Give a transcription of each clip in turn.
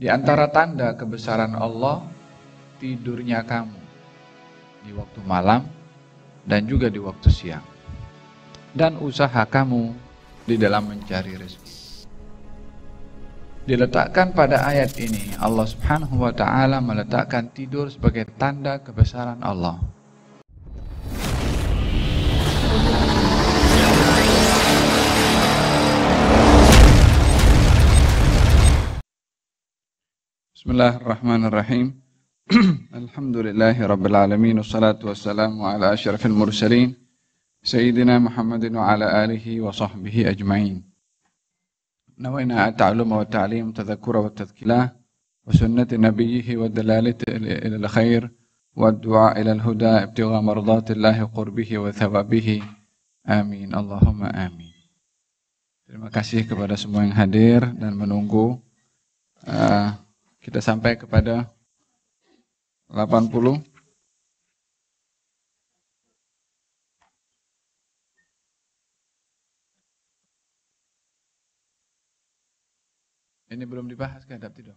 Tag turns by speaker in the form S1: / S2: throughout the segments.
S1: Di antara tanda kebesaran Allah, tidurnya kamu di waktu malam dan juga di waktu siang. Dan usaha kamu di dalam mencari rezeki. Diletakkan pada ayat ini, Allah Subhanahu wa taala meletakkan tidur sebagai tanda kebesaran Allah. بسم الله الرحمن الرحيم الحمد لله رب العالمين والصلاة والسلام على أشرف المرسلين سيدنا محمد وعلى آله وصحبه أجمعين نوينا التعلم والتعليم تذكر والتذكيلة وسنة نبيه والدلالة إلى الخير والدعاء إلى الهدى ابتغاء مرضات الله قربه وثوابه آمين اللهم آمين Terima kasih kepada semua yang hadir dan menunggu uh, kita sampai kepada 80 Ini belum dibahas kan Tidak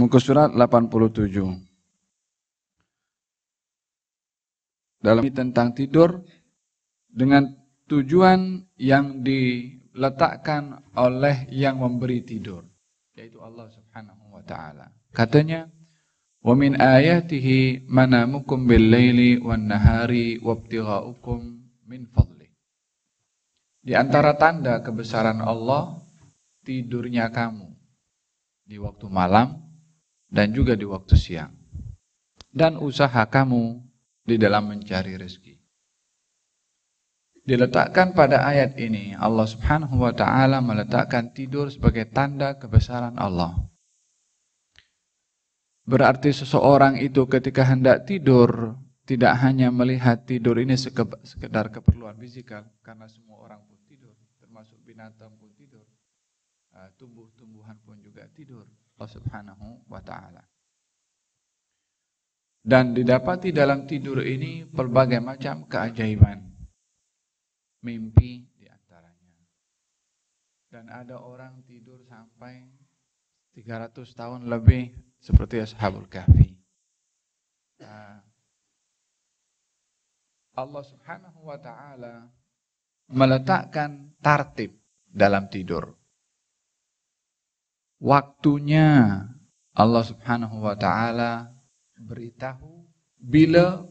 S1: Muka surat 87. Dalam tentang tidur dengan tujuan yang di diletakkan oleh yang memberi tidur yaitu Allah Subhanahu wa taala. Katanya, "Wa min ayatihi manamukum bil-laili wan-nahari wabtigha'ukum min fadli." Di antara tanda kebesaran Allah tidurnya kamu di waktu malam dan juga di waktu siang. Dan usaha kamu di dalam mencari rezeki diletakkan pada ayat ini Allah Subhanahu wa taala meletakkan tidur sebagai tanda kebesaran Allah. Berarti seseorang itu ketika hendak tidur tidak hanya melihat tidur ini sekedar keperluan fisikal karena semua orang pun tidur, termasuk binatang pun tidur. Uh, tumbuh-tumbuhan pun juga tidur. Allah Subhanahu wa taala. Dan didapati dalam tidur ini berbagai macam keajaiban mimpi di antaranya. Dan ada orang tidur sampai 300 tahun lebih seperti Ashabul Kahfi. Nah, Allah Subhanahu wa taala meletakkan tartib dalam tidur. Waktunya Allah Subhanahu wa taala beritahu bila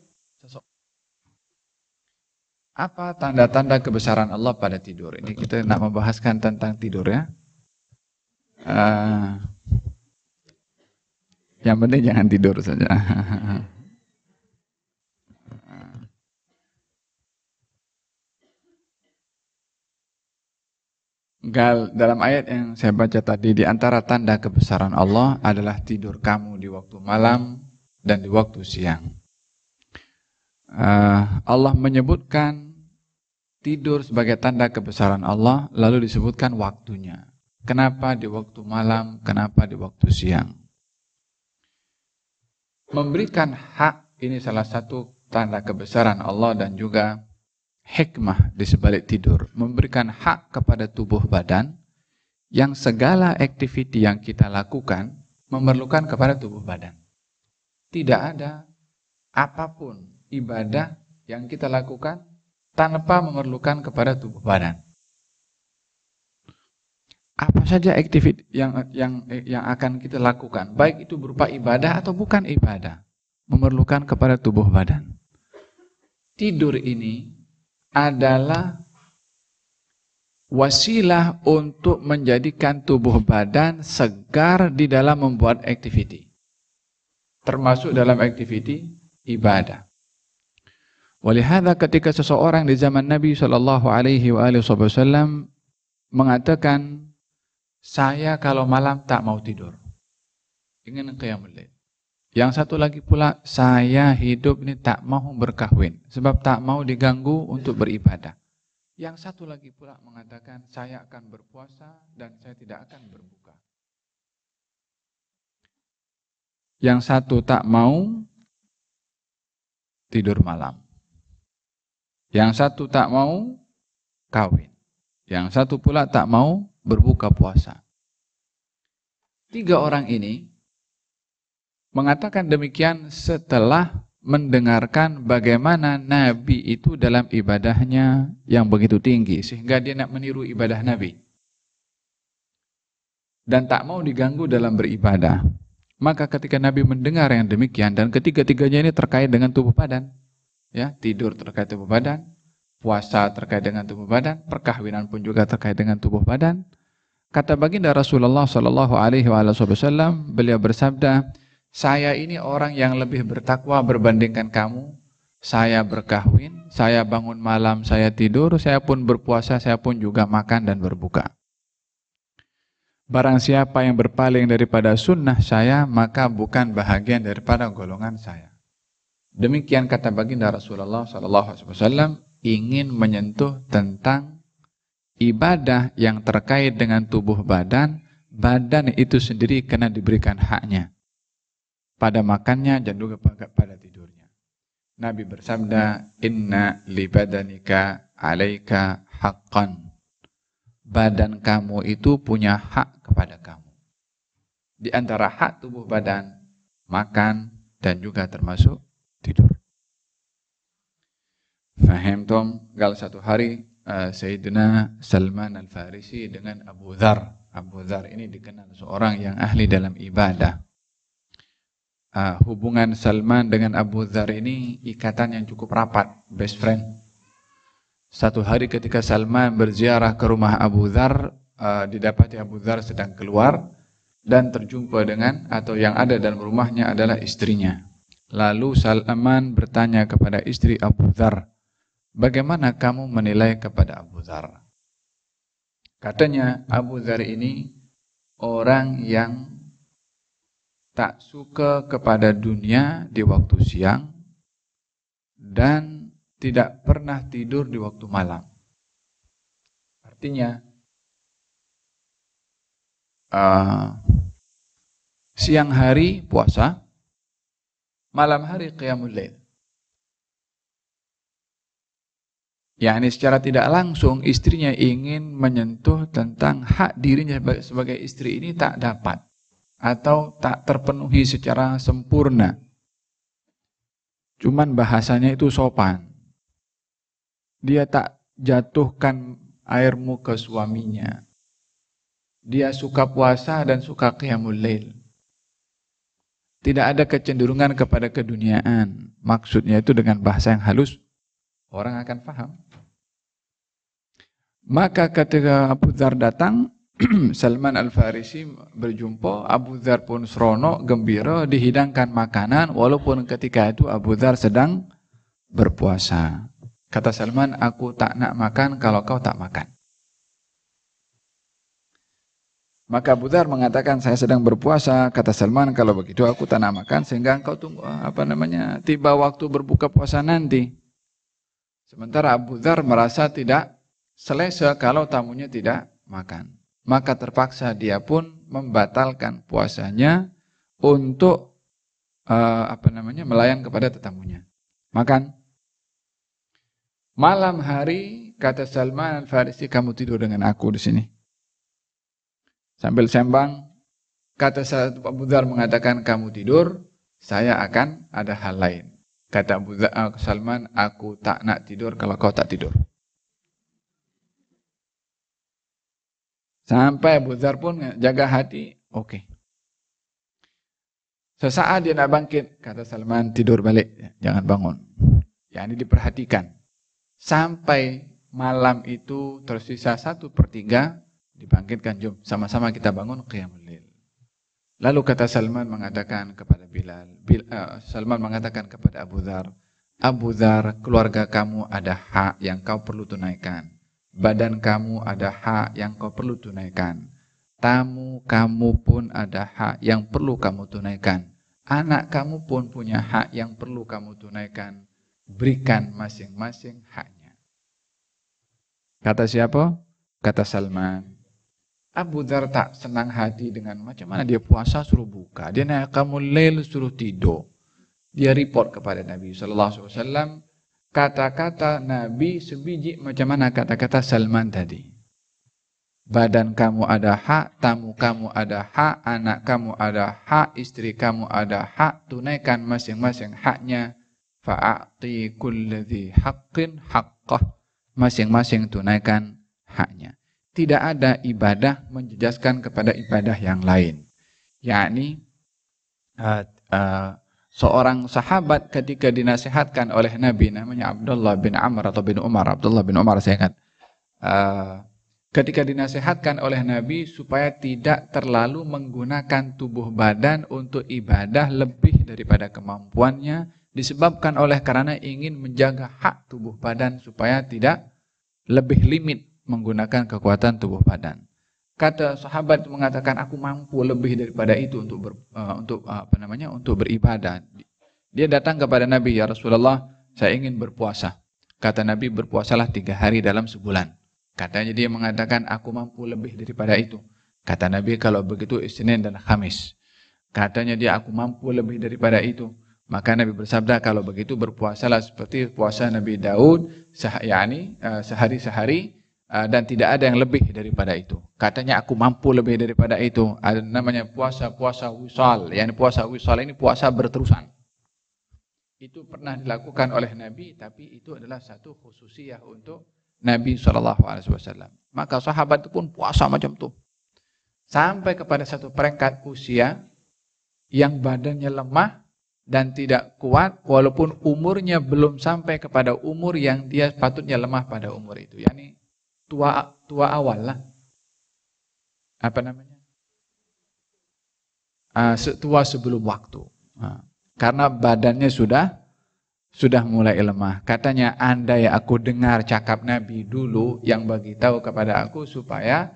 S1: apa tanda-tanda kebesaran Allah pada tidur? Ini kita nak membahaskan tentang tidur ya. Uh, yang penting jangan tidur saja. Gal, dalam ayat yang saya baca tadi, di antara tanda kebesaran Allah adalah tidur kamu di waktu malam dan di waktu siang. Uh, Allah menyebutkan tidur sebagai tanda kebesaran Allah lalu disebutkan waktunya. Kenapa di waktu malam, kenapa di waktu siang. Memberikan hak ini salah satu tanda kebesaran Allah dan juga hikmah di sebalik tidur. Memberikan hak kepada tubuh badan yang segala aktiviti yang kita lakukan memerlukan kepada tubuh badan. Tidak ada apapun ibadah yang kita lakukan tanpa memerlukan kepada tubuh badan. Apa saja aktivitas yang yang yang akan kita lakukan, baik itu berupa ibadah atau bukan ibadah, memerlukan kepada tubuh badan. Tidur ini adalah wasilah untuk menjadikan tubuh badan segar di dalam membuat aktiviti, Termasuk dalam aktiviti ibadah. Walihada ketika seseorang di zaman Nabi Shallallahu Alaihi Wasallam mengatakan, saya kalau malam tak mau tidur, ingin qiyamul lail. Yang satu lagi pula, saya hidup ini tak mau berkahwin, sebab tak mau diganggu untuk beribadah. Yang satu lagi pula mengatakan, saya akan berpuasa dan saya tidak akan berbuka. Yang satu tak mau tidur malam yang satu tak mau kawin. Yang satu pula tak mau berbuka puasa. Tiga orang ini mengatakan demikian setelah mendengarkan bagaimana Nabi itu dalam ibadahnya yang begitu tinggi. Sehingga dia nak meniru ibadah Nabi. Dan tak mau diganggu dalam beribadah. Maka ketika Nabi mendengar yang demikian dan ketiga-tiganya ini terkait dengan tubuh badan ya tidur terkait tubuh badan, puasa terkait dengan tubuh badan, perkahwinan pun juga terkait dengan tubuh badan. Kata baginda Rasulullah Shallallahu Alaihi Wasallam, beliau bersabda, saya ini orang yang lebih bertakwa berbandingkan kamu. Saya berkahwin, saya bangun malam, saya tidur, saya pun berpuasa, saya pun juga makan dan berbuka. Barang siapa yang berpaling daripada sunnah saya, maka bukan bahagian daripada golongan saya. Demikian kata baginda Rasulullah SAW ingin menyentuh tentang ibadah yang terkait dengan tubuh badan, badan itu sendiri kena diberikan haknya. Pada makannya dan juga pada tidurnya. Nabi bersabda, Inna li badanika alaika haqqan. Badan kamu itu punya hak kepada kamu. Di antara hak tubuh badan, makan dan juga termasuk tidur. Tom. gal satu hari uh, Sayyidina Salman Al-Farisi dengan Abu Dhar. Abu Dhar ini dikenal seorang yang ahli dalam ibadah. Uh, hubungan Salman dengan Abu Dhar ini ikatan yang cukup rapat, best friend. Satu hari ketika Salman berziarah ke rumah Abu Dhar, uh, didapati Abu Dhar sedang keluar dan terjumpa dengan atau yang ada dalam rumahnya adalah istrinya Lalu Salaman bertanya kepada istri Abu Dhar, bagaimana kamu menilai kepada Abu Dhar? Katanya Abu Dhar ini orang yang tak suka kepada dunia di waktu siang dan tidak pernah tidur di waktu malam. Artinya, uh, siang hari puasa, malam hari qiyamul lail. yakni secara tidak langsung istrinya ingin menyentuh tentang hak dirinya sebagai istri ini tak dapat atau tak terpenuhi secara sempurna. Cuman bahasanya itu sopan. Dia tak jatuhkan airmu ke suaminya. Dia suka puasa dan suka qiyamul lail. Tidak ada kecenderungan kepada keduniaan. Maksudnya itu dengan bahasa yang halus, orang akan paham. Maka ketika Abu Dhar datang, Salman Al-Farisi berjumpa, Abu Dhar pun seronok, gembira, dihidangkan makanan, walaupun ketika itu Abu Dhar sedang berpuasa. Kata Salman, aku tak nak makan kalau kau tak makan. Maka Abu mengatakan saya sedang berpuasa. Kata Salman kalau begitu aku tanamakan makan sehingga engkau tunggu eh, apa namanya tiba waktu berbuka puasa nanti. Sementara Abu Dhar merasa tidak selesa kalau tamunya tidak makan. Maka terpaksa dia pun membatalkan puasanya untuk uh, apa namanya melayan kepada tetamunya. Makan. Malam hari kata Salman Farisi kamu tidur dengan aku di sini sambil sembang. Kata saat Abu Dhar mengatakan kamu tidur, saya akan ada hal lain. Kata Abu Dhar, eh, Salman, aku tak nak tidur kalau kau tak tidur. Sampai Abu Dhar pun jaga hati, oke. Okay. Sesaat dia nak bangkit, kata Salman, tidur balik, jangan bangun. Ya, ini diperhatikan. Sampai malam itu tersisa satu per tiga Dibangkitkan, jom sama-sama kita bangun qiyamul lail. Lalu kata Salman mengatakan kepada Bilal, Bil, uh, Salman mengatakan kepada Abu Dhar, Abu Dhar, keluarga kamu ada hak yang kau perlu tunaikan. Badan kamu ada hak yang kau perlu tunaikan. Tamu kamu pun ada hak yang perlu kamu tunaikan. Anak kamu pun punya hak yang perlu kamu tunaikan. Berikan masing-masing haknya. Kata siapa? Kata Salman. Abu Dhar tak senang hati dengan macam mana dia puasa suruh buka. Dia kamu lail suruh tidur. Dia report kepada Nabi SAW. Kata-kata Nabi sebiji macam mana kata-kata Salman tadi. Badan kamu ada hak, tamu kamu ada hak, anak kamu ada hak, istri kamu ada hak. Tunaikan masing-masing haknya. Fa'ati kulladhi haqqin haqqah. Masing-masing tunaikan haknya tidak ada ibadah menjejaskan kepada ibadah yang lain. Yakni uh, uh, seorang sahabat ketika dinasehatkan oleh Nabi namanya Abdullah bin Amr atau bin Umar, Abdullah bin Umar saya ingat. Uh, ketika dinasehatkan oleh Nabi supaya tidak terlalu menggunakan tubuh badan untuk ibadah lebih daripada kemampuannya disebabkan oleh karena ingin menjaga hak tubuh badan supaya tidak lebih limit menggunakan kekuatan tubuh badan. Kata sahabat mengatakan aku mampu lebih daripada itu untuk ber, uh, untuk uh, apa namanya untuk beribadah. Dia datang kepada Nabi ya Rasulullah, saya ingin berpuasa. Kata Nabi berpuasalah tiga hari dalam sebulan. Katanya dia mengatakan aku mampu lebih daripada itu. Kata Nabi kalau begitu Isnin dan Kamis. Katanya dia aku mampu lebih daripada itu. Maka Nabi bersabda kalau begitu berpuasalah seperti puasa Nabi Daud sah eh, sehari-sehari Ah, dan tidak ada yang lebih daripada itu. Katanya aku mampu lebih daripada itu. Ada ah, namanya puasa-puasa wisal. Yang puasa wisal ini puasa berterusan. Itu pernah dilakukan oleh Nabi, tapi itu adalah satu khususiah untuk Nabi SAW. Maka sahabat itu pun puasa macam itu. Sampai kepada satu peringkat usia yang badannya lemah dan tidak kuat walaupun umurnya belum sampai kepada umur yang dia patutnya lemah pada umur itu. Yani tua tua awal lah. Apa namanya? Uh, tua sebelum waktu. Uh, karena badannya sudah sudah mulai lemah. Katanya, andai aku dengar cakap Nabi dulu yang bagi tahu kepada aku supaya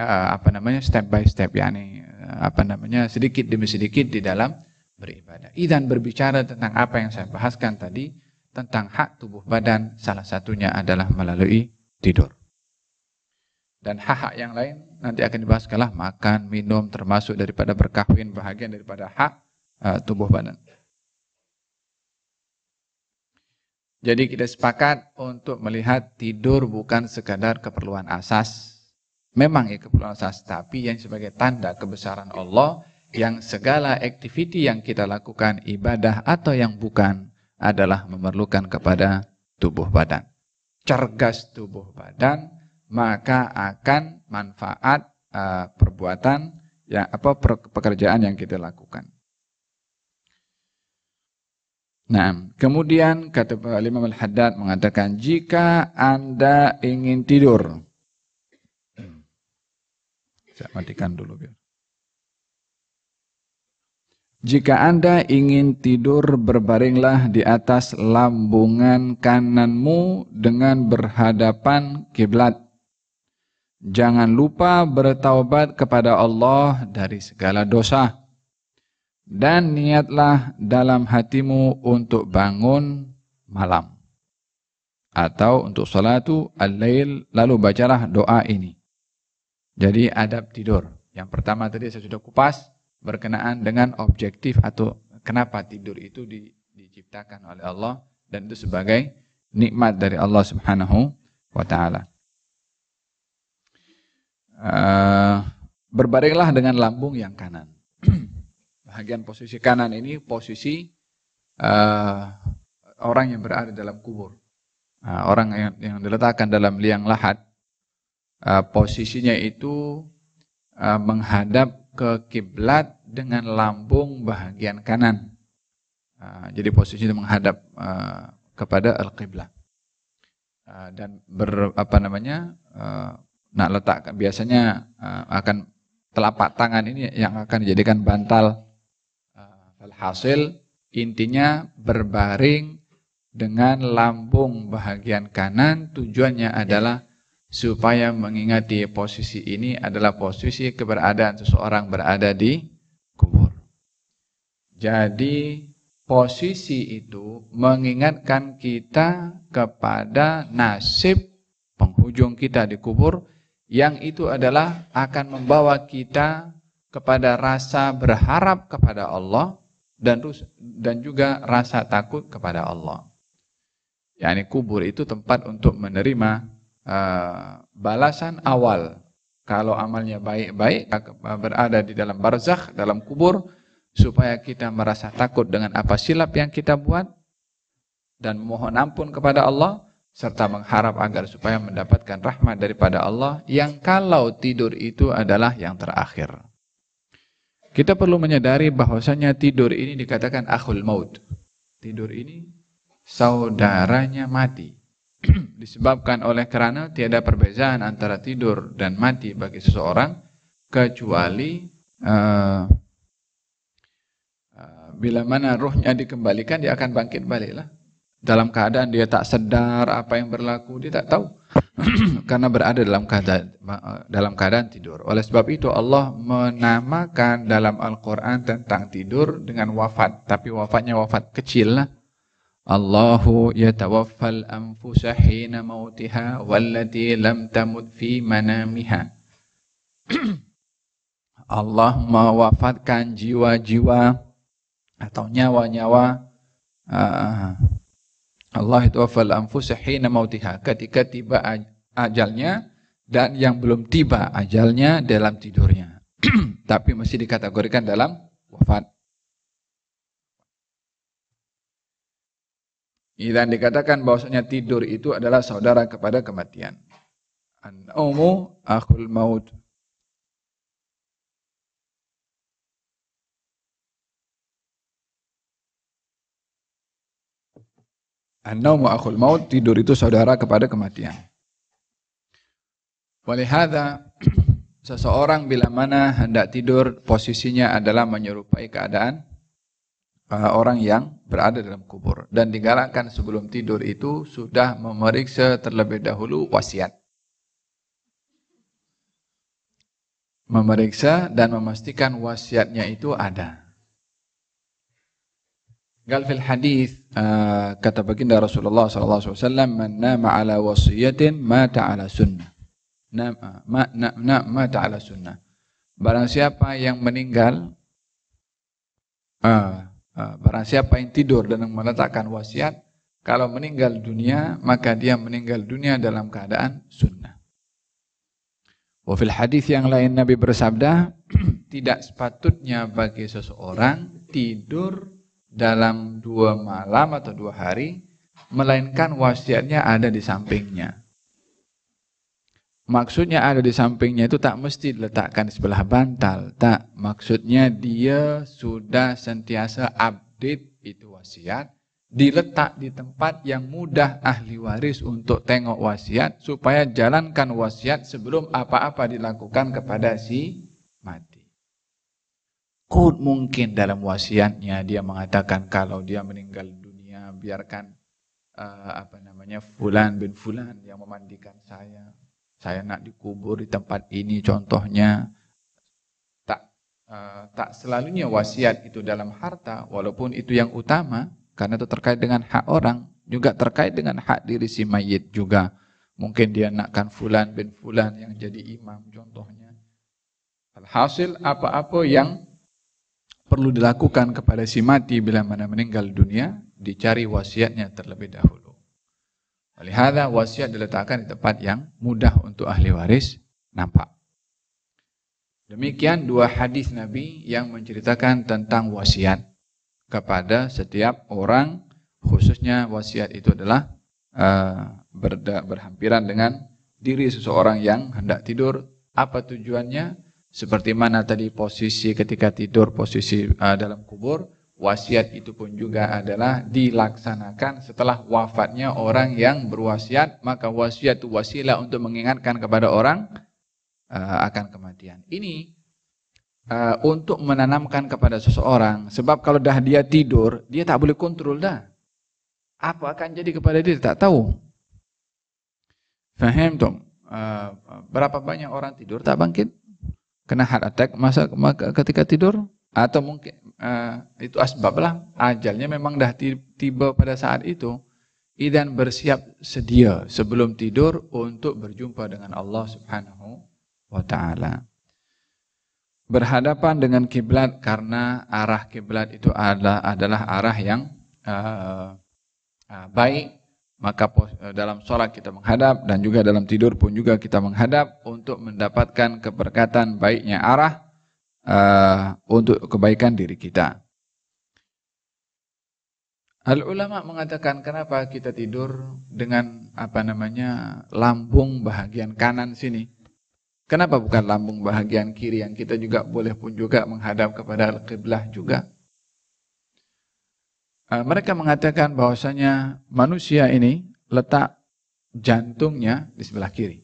S1: uh, apa namanya step by step yakni uh, apa namanya sedikit demi sedikit di dalam beribadah. Idan berbicara tentang apa yang saya bahaskan tadi tentang hak tubuh badan salah satunya adalah melalui tidur dan hak-hak yang lain nanti akan dibahas kalah makan, minum termasuk daripada berkahwin bahagian daripada hak uh, tubuh badan. Jadi kita sepakat untuk melihat tidur bukan sekadar keperluan asas. Memang ya keperluan asas, tapi yang sebagai tanda kebesaran Allah yang segala aktiviti yang kita lakukan ibadah atau yang bukan adalah memerlukan kepada tubuh badan. Cergas tubuh badan maka akan manfaat uh, perbuatan ya apa pekerjaan yang kita lakukan. Nah, kemudian kata Imam Al-Haddad mengatakan jika Anda ingin tidur saya matikan dulu biar. Jika Anda ingin tidur, berbaringlah di atas lambungan kananmu dengan berhadapan kiblat. Jangan lupa bertaubat kepada Allah dari segala dosa. Dan niatlah dalam hatimu untuk bangun malam. Atau untuk salatu al-lail, lalu bacalah doa ini. Jadi adab tidur. Yang pertama tadi saya sudah kupas berkenaan dengan objektif atau kenapa tidur itu di, diciptakan oleh Allah dan itu sebagai nikmat dari Allah Subhanahu wa taala. Eh, berbaringlah dengan lambung yang kanan. Bahagian posisi kanan ini posisi uh, orang yang berada dalam kubur. Uh, orang yang, yang diletakkan dalam liang lahat, uh, posisinya itu uh, menghadap ke kiblat dengan lambung bahagian kanan. Uh, jadi posisinya menghadap uh, kepada al kiblat dan ber, apa namanya? Nah, letak biasanya uh, akan telapak tangan ini yang akan dijadikan bantal. Uh, eh, hasil intinya berbaring dengan lambung bagian kanan tujuannya adalah supaya mengingati posisi ini adalah posisi keberadaan seseorang berada di kubur. Jadi posisi itu mengingatkan kita kepada nasib penghujung kita di kubur yang itu adalah akan membawa kita kepada rasa berharap kepada Allah dan dan juga rasa takut kepada Allah. Yani kubur itu tempat untuk menerima uh, balasan awal. Kalau amalnya baik-baik berada di dalam barzakh, dalam kubur supaya kita merasa takut dengan apa silap yang kita buat dan mohon ampun kepada Allah serta mengharap agar supaya mendapatkan rahmat daripada Allah yang kalau tidur itu adalah yang terakhir. Kita perlu menyadari bahwasanya tidur ini dikatakan akhul maut. Tidur ini saudaranya mati. Disebabkan oleh karena tiada perbezaan antara tidur dan mati bagi seseorang kecuali uh, bila mana ruhnya dikembalikan dia akan bangkit baliklah dalam keadaan dia tak sedar apa yang berlaku, dia tak tahu karena berada dalam keadaan eh, dalam keadaan tidur. Oleh sebab itu Allah menamakan dalam Al-Qur'an tentang tidur dengan wafat, tapi wafatnya wafat kecil lah. Allahu yatawaffal anfusa hina mautiha wallati lam tamut fi manamiha. Allah mewafatkan jiwa-jiwa atau nyawa-nyawa uh, Allah itu wafal anfus hina mautiha ketika tiba ajalnya dan yang belum tiba ajalnya dalam tidurnya tapi masih dikategorikan dalam wafat Dan dikatakan bahwasanya tidur itu adalah saudara kepada kematian. An-naumu akhul maut. An-naumu akhul maut, tidur itu saudara kepada kematian. Walihada, seseorang bila mana hendak tidur, posisinya adalah menyerupai keadaan uh, orang yang berada dalam kubur. Dan digalakkan sebelum tidur itu sudah memeriksa terlebih dahulu wasiat. Memeriksa dan memastikan wasiatnya itu ada. قال في الحديث كتب عند رسول الله صلى الله عليه وسلم من نام على وصية مات على سنة نام نام نام مات على سنة barang siapa yang meninggal uh, uh, barang siapa yang tidur dan meletakkan wasiat kalau meninggal dunia maka dia meninggal dunia dalam keadaan sunnah wafil hadis yang lain Nabi bersabda tidak sepatutnya bagi seseorang tidur dalam dua malam atau dua hari, melainkan wasiatnya ada di sampingnya. Maksudnya ada di sampingnya itu tak mesti diletakkan di sebelah bantal, tak. Maksudnya dia sudah sentiasa update itu wasiat, diletak di tempat yang mudah ahli waris untuk tengok wasiat supaya jalankan wasiat sebelum apa-apa dilakukan kepada si takut mungkin dalam wasiatnya dia mengatakan kalau dia meninggal dunia biarkan uh, apa namanya fulan bin fulan yang memandikan saya. Saya nak dikubur di tempat ini contohnya tak uh, tak selalunya wasiat itu dalam harta walaupun itu yang utama karena itu terkait dengan hak orang juga terkait dengan hak diri si mayit juga. Mungkin dia nakkan fulan bin fulan yang jadi imam contohnya. hasil apa-apa yang perlu dilakukan kepada si mati bila mana meninggal dunia, dicari wasiatnya terlebih dahulu. Oleh wasiat diletakkan di tempat yang mudah untuk ahli waris nampak. Demikian dua hadis Nabi yang menceritakan tentang wasiat kepada setiap orang, khususnya wasiat itu adalah uh, berhampiran dengan diri seseorang yang hendak tidur. Apa tujuannya? Seperti mana tadi posisi ketika tidur, posisi uh, dalam kubur, wasiat itu pun juga adalah dilaksanakan setelah wafatnya orang yang berwasiat, maka wasiat itu wasilah untuk mengingatkan kepada orang uh, akan kematian. Ini uh, untuk menanamkan kepada seseorang, sebab kalau dah dia tidur, dia tak boleh kontrol dah. Apa akan jadi kepada dia tak tahu. Faham, Tom? Uh, berapa banyak orang tidur tak bangkit? kena heart attack masa maka ketika tidur atau mungkin uh, itu asbab lah ajalnya memang dah tiba pada saat itu idan bersiap sedia sebelum tidur untuk berjumpa dengan Allah Subhanahu wa taala berhadapan dengan kiblat karena arah kiblat itu adalah adalah arah yang uh, uh, baik maka eh, dalam sholat kita menghadap dan juga dalam tidur pun juga kita menghadap untuk mendapatkan keberkatan baiknya arah uh, untuk kebaikan diri kita. Al ulama mengatakan kenapa kita tidur dengan apa namanya lambung bahagian kanan sini. Kenapa bukan lambung bahagian kiri yang kita juga boleh pun juga menghadap kepada kebelah juga? Ah, mereka mengatakan bahwasanya manusia ini letak jantungnya di sebelah kiri.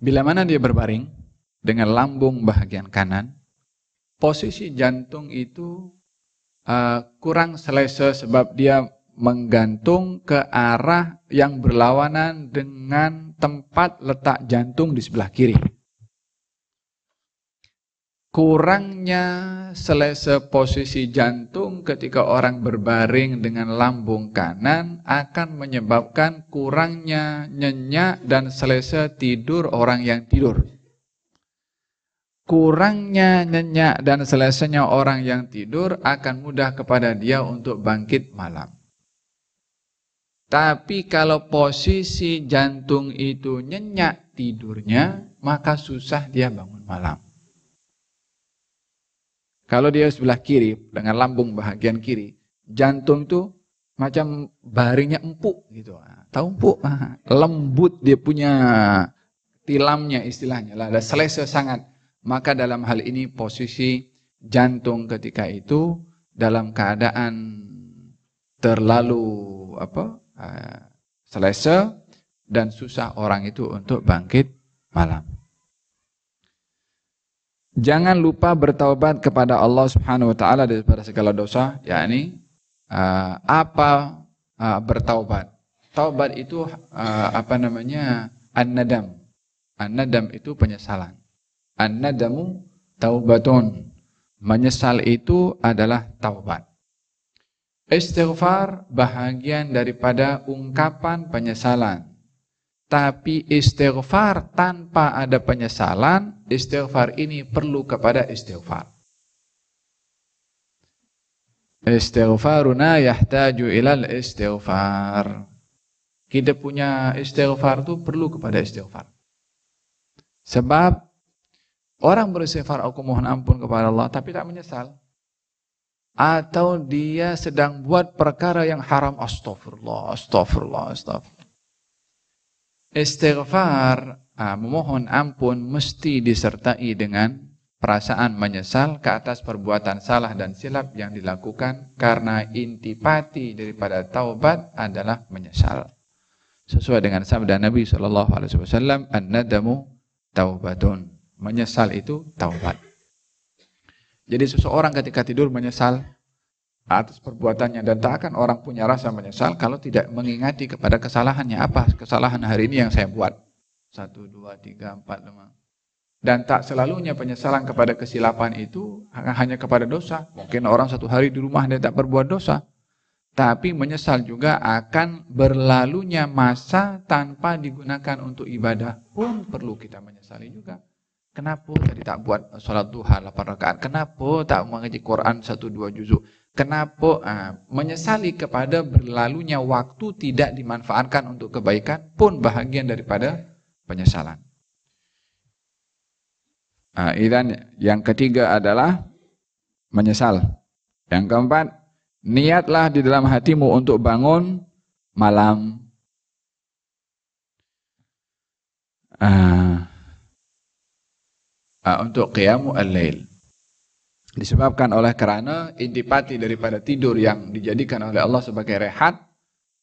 S1: Bila mana dia berbaring dengan lambung bahagian kanan, posisi jantung itu uh, kurang selesa sebab dia menggantung ke arah yang berlawanan dengan tempat letak jantung di sebelah kiri kurangnya selese posisi jantung ketika orang berbaring dengan lambung kanan akan menyebabkan kurangnya nyenyak dan selese tidur orang yang tidur. Kurangnya nyenyak dan selesanya orang yang tidur akan mudah kepada dia untuk bangkit malam. Tapi kalau posisi jantung itu nyenyak tidurnya, maka susah dia bangun malam. Kalau dia sebelah kiri dengan lambung bahagian kiri, jantung tuh macam baringnya empuk gitu. Ah, tahu empuk? Ah, lembut dia punya tilamnya istilahnya. Lah selesa sangat. Maka dalam hal ini posisi jantung ketika itu dalam keadaan terlalu apa? Ah, selesa dan susah orang itu untuk bangkit malam. Jangan lupa bertaubat kepada Allah Subhanahu wa taala daripada segala dosa, yakni uh, apa uh, bertaubat. Taubat itu uh, apa namanya? An-nadam. An-nadam itu penyesalan. An-nadamu taubatun. Menyesal itu adalah taubat. Istighfar bahagian daripada ungkapan penyesalan. Tapi istighfar tanpa ada penyesalan, istighfar ini perlu kepada istighfar. Istighfaruna yahtaju ilal istighfar. Kita punya istighfar itu perlu kepada istighfar. Sebab orang beristighfar aku mohon ampun kepada Allah tapi tak menyesal. Atau dia sedang buat perkara yang haram astagfirullah, astagfirullah, astagfirullah. Istighfar, ah, memohon ampun mesti disertai dengan perasaan menyesal ke atas perbuatan salah dan silap yang dilakukan karena intipati daripada taubat adalah menyesal. Sesuai dengan sabda Nabi saw. alaihi wasallam, "An-nadamu taubatun." Menyesal itu taubat. Jadi seseorang ketika tidur menyesal, atas perbuatannya dan tak akan orang punya rasa menyesal kalau tidak mengingati kepada kesalahannya apa kesalahan hari ini yang saya buat satu dua tiga empat lima dan tak selalunya penyesalan kepada kesilapan itu hanya kepada dosa mungkin orang satu hari di rumah dia tak berbuat dosa tapi menyesal juga akan berlalunya masa tanpa digunakan untuk ibadah pun perlu kita menyesali juga kenapa tadi tak buat sholat duha 8 rakaat kenapa tak mengaji Quran 1 2 juzuk Kenapa uh, menyesali kepada berlalunya waktu tidak dimanfaatkan untuk kebaikan pun bahagian daripada penyesalan. Uh, yang ketiga adalah menyesal. Yang keempat, niatlah di dalam hatimu untuk bangun malam. Uh, uh, untuk qiyamu al-lail disebabkan oleh kerana intipati daripada tidur yang dijadikan oleh Allah sebagai rehat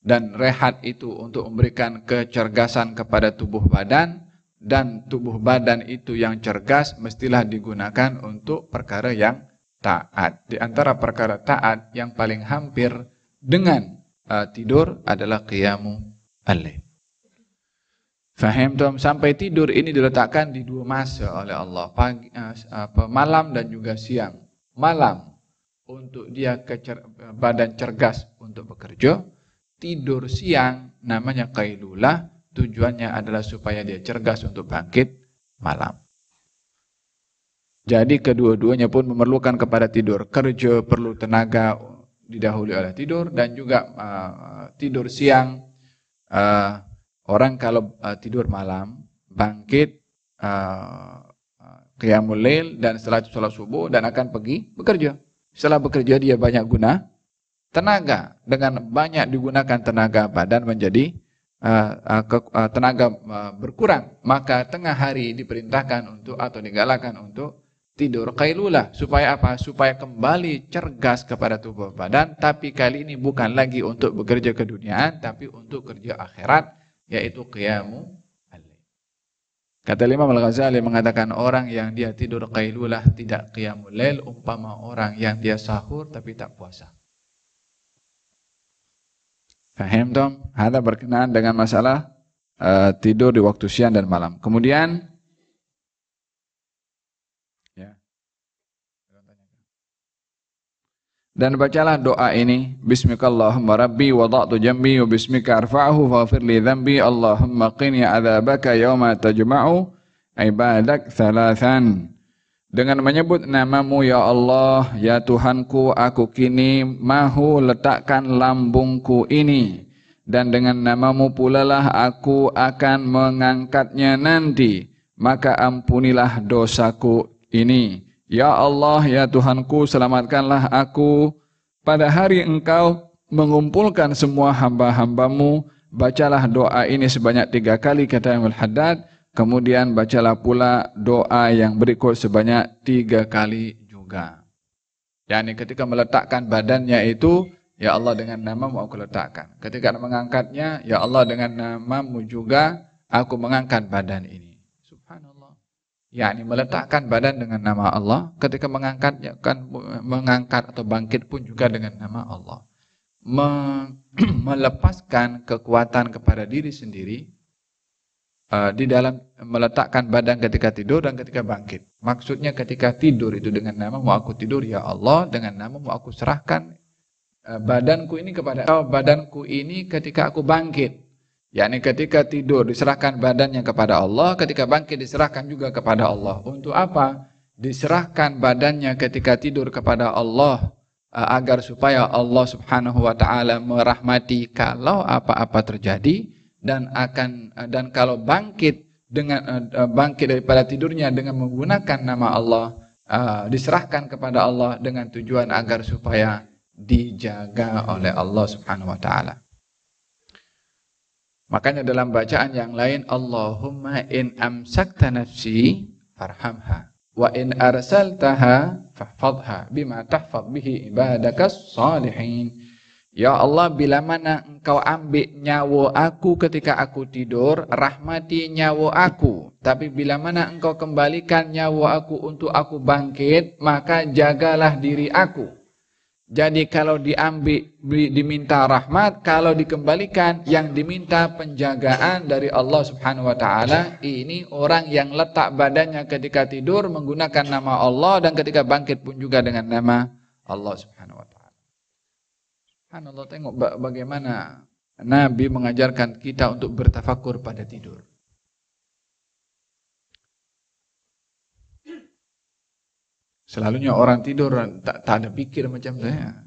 S1: dan rehat itu untuk memberikan kecergasan kepada tubuh badan dan tubuh badan itu yang cergas mestilah digunakan untuk perkara yang taat. Di antara perkara taat yang paling hampir dengan uh, tidur adalah qiyamu al tuh sampai tidur ini diletakkan di dua masa oleh Allah, pagi, eh, apa, malam dan juga siang. Malam untuk dia kecer, badan cergas untuk bekerja, tidur siang namanya kailulah, tujuannya adalah supaya dia cergas untuk bangkit malam. Jadi kedua-duanya pun memerlukan kepada tidur. Kerja perlu tenaga didahului oleh tidur dan juga uh, tidur siang uh, Orang kalau uh, tidur malam, bangkit uh, lail dan setelah itu sholat subuh dan akan pergi bekerja. Setelah bekerja dia banyak guna tenaga. Dengan banyak digunakan tenaga badan menjadi uh, uh, ke, uh, tenaga uh, berkurang. Maka tengah hari diperintahkan untuk atau digalakkan untuk tidur kailulah supaya apa? Supaya kembali cergas kepada tubuh badan tapi kali ini bukan lagi untuk bekerja ke duniaan tapi untuk kerja akhirat yaitu qiyamu al-lail. Kata Imam Al-Ghazali mengatakan orang yang dia tidur qailulah tidak qiyamu lail umpama orang yang dia sahur tapi tak puasa. Fahim Tom? Ada berkenaan dengan masalah uh, tidur di waktu siang dan malam. Kemudian Dan bacalah doa ini. Bismika Allahumma rabbi wada'tu jambi wa bismika arfa'ahu faghfir li dhanbi Allahumma qini adzabaka yawma tajma'u ibadak thalathan. Dengan menyebut namamu ya Allah, ya Tuhanku, aku kini mahu letakkan lambungku ini. Dan dengan namamu pulalah aku akan mengangkatnya nanti. Maka ampunilah dosaku ini Ya Allah, ya Tuhanku, selamatkanlah aku pada hari engkau mengumpulkan semua hamba-hambamu, bacalah doa ini sebanyak tiga kali, kata yang Haddad. Kemudian bacalah pula doa yang berikut sebanyak tiga kali juga. Yani ketika meletakkan badannya itu, Ya Allah dengan namamu aku letakkan. Ketika mengangkatnya, Ya Allah dengan namamu juga aku mengangkat badan ini yakni meletakkan badan dengan nama Allah, ketika mengangkatnya kan mengangkat atau bangkit pun juga dengan nama Allah. Me melepaskan kekuatan kepada diri sendiri uh, di dalam meletakkan badan ketika tidur dan ketika bangkit. Maksudnya ketika tidur itu dengan nama mau aku tidur ya Allah, dengan nama mau aku serahkan uh, badanku ini kepada oh, badanku ini ketika aku bangkit yakni ketika tidur diserahkan badannya kepada Allah, ketika bangkit diserahkan juga kepada Allah. Untuk apa? Diserahkan badannya ketika tidur kepada Allah eh, agar supaya Allah Subhanahu wa taala merahmati kalau apa-apa terjadi dan akan eh, dan kalau bangkit dengan eh, bangkit daripada tidurnya dengan menggunakan nama Allah diserahkan kepada Allah dengan tujuan agar supaya dijaga oleh Allah Subhanahu wa taala. Makanya dalam bacaan yang lain Allahumma in amsakta nafsi farhamha wa in arsaltaha fahfadha bima tahfad bihi ibadakas salihin. Ya Allah bila mana engkau ambil nyawa aku ketika aku tidur rahmati nyawa aku tapi bila mana engkau kembalikan nyawa aku untuk aku bangkit maka jagalah diri aku jadi kalau diambil diminta rahmat, kalau dikembalikan yang diminta penjagaan dari Allah Subhanahu wa taala ini orang yang letak badannya ketika tidur menggunakan nama Allah dan ketika bangkit pun juga dengan nama Allah Subhanahu wa taala. Subhanallah tengok bagaimana Nabi mengajarkan kita untuk bertafakur pada tidur. Selalunya orang tidur tak, tak ada pikir macam saya.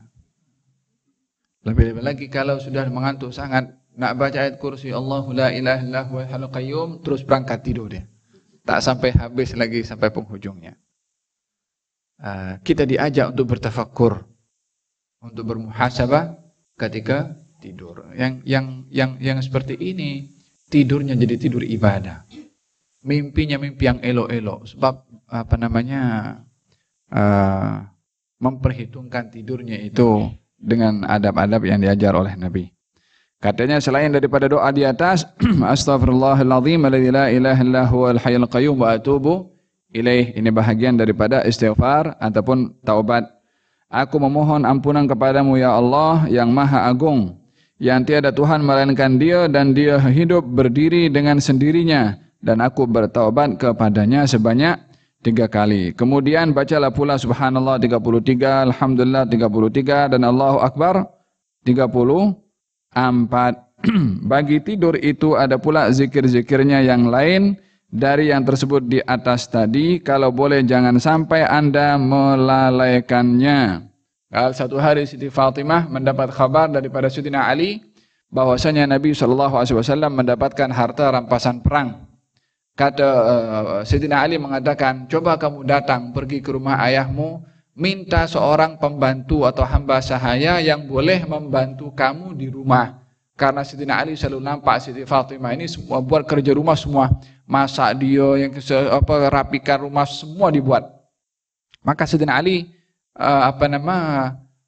S1: Lebih-lebih lagi kalau sudah mengantuk sangat nak baca ayat kursi Allahu la ilaha qayyum terus berangkat tidur dia. Tak sampai habis lagi sampai penghujungnya. Uh, kita diajak untuk bertafakur, untuk bermuhasabah ketika tidur. Yang yang yang yang seperti ini tidurnya jadi tidur ibadah. Mimpinya mimpi yang elok-elok sebab apa namanya uh, memperhitungkan tidurnya itu dengan adab-adab yang diajar oleh Nabi. Katanya selain daripada doa di atas, Astaghfirullahaladzim, alaihi la ilaha illa qayyum wa atubu ilaih. Ini bahagian daripada istighfar ataupun taubat. Aku memohon ampunan kepadamu ya Allah yang maha agung, yang tiada Tuhan melainkan dia dan dia hidup berdiri dengan sendirinya. Dan aku bertaubat kepadanya sebanyak tiga kali. Kemudian bacalah pula subhanallah 33, alhamdulillah 33 dan Allahu akbar 34. Bagi tidur itu ada pula zikir-zikirnya yang lain dari yang tersebut di atas tadi. Kalau boleh jangan sampai Anda melalaikannya. Satu hari Siti Fatimah mendapat kabar daripada Siti Ali bahwasanya Nabi saw Alaihi Wasallam mendapatkan harta rampasan perang. Kata uh, Sayyidina Ali mengatakan, coba kamu datang pergi ke rumah ayahmu, minta seorang pembantu atau hamba sahaya yang boleh membantu kamu di rumah. Karena Sayyidina Ali selalu nampak Siti Fatimah ini semua buat kerja rumah semua. Masak dia, yang apa, rapikan rumah semua dibuat. Maka Sayyidina Ali uh, apa nama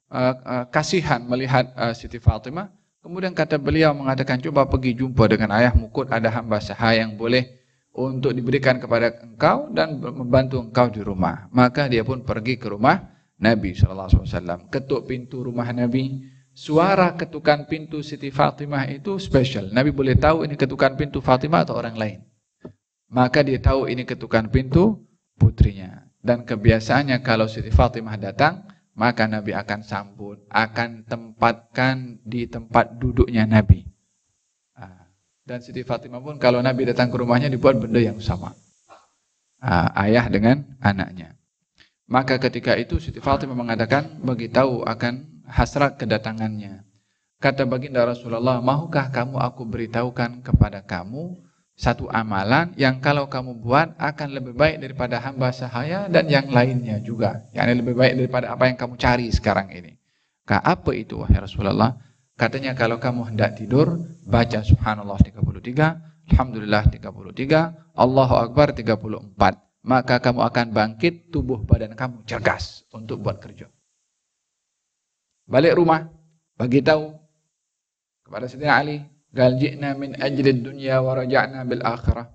S1: uh, uh, kasihan melihat uh, Siti Fatimah. Kemudian kata beliau mengatakan coba pergi jumpa dengan ayahmu, kut ada hamba sahaya yang boleh untuk diberikan kepada engkau dan membantu engkau di rumah. Maka dia pun pergi ke rumah Nabi SAW. Ketuk pintu rumah Nabi. Suara ketukan pintu Siti Fatimah itu spesial. Nabi boleh tahu ini ketukan pintu Fatimah atau orang lain. Maka dia tahu ini ketukan pintu putrinya. Dan kebiasaannya kalau Siti Fatimah datang, maka Nabi akan sambut, akan tempatkan di tempat duduknya Nabi. Dan Siti Fatimah pun kalau Nabi datang ke rumahnya dibuat benda yang sama. Ah, ayah dengan anaknya. Maka ketika itu Siti Fatimah bagi tahu akan hasrat kedatangannya. Kata baginda Rasulullah, mahukah kamu aku beritahukan kepada kamu satu amalan yang kalau kamu buat akan lebih baik daripada hamba sahaya dan yang lainnya juga. Yang lebih baik daripada apa yang kamu cari sekarang ini. Kak, apa itu wahai Rasulullah? Katanya kalau kamu hendak tidur, baca subhanallah 33, alhamdulillah 33, Allahu akbar 34. Maka kamu akan bangkit, tubuh badan kamu cergas untuk buat kerja. Balik rumah, bagi tahu kepada Sayyidina Ali, Galjina min ajli dunya wa raja'na bil akhirah."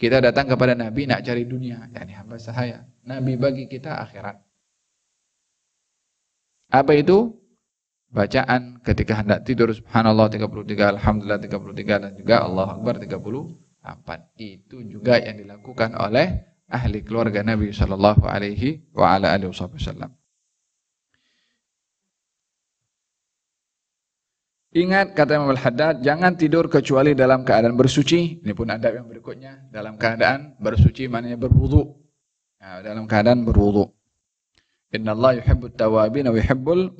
S1: Kita datang kepada Nabi nak cari dunia, yakni hamba sahaya. Nabi bagi kita akhirat. Apa itu? bacaan ketika hendak tidur subhanallah 33 alhamdulillah 33 dan juga Allah akbar 34 itu juga yang dilakukan oleh ahli keluarga Nabi sallallahu alaihi wa ala alihi wasallam Ingat kata Imam Al-Haddad, jangan tidur kecuali dalam keadaan bersuci. Ini pun adab yang berikutnya, dalam keadaan bersuci maknanya berwudu. Nah, dalam keadaan berwudu. Innallaha yuhibbut tawabin wa yuhibbul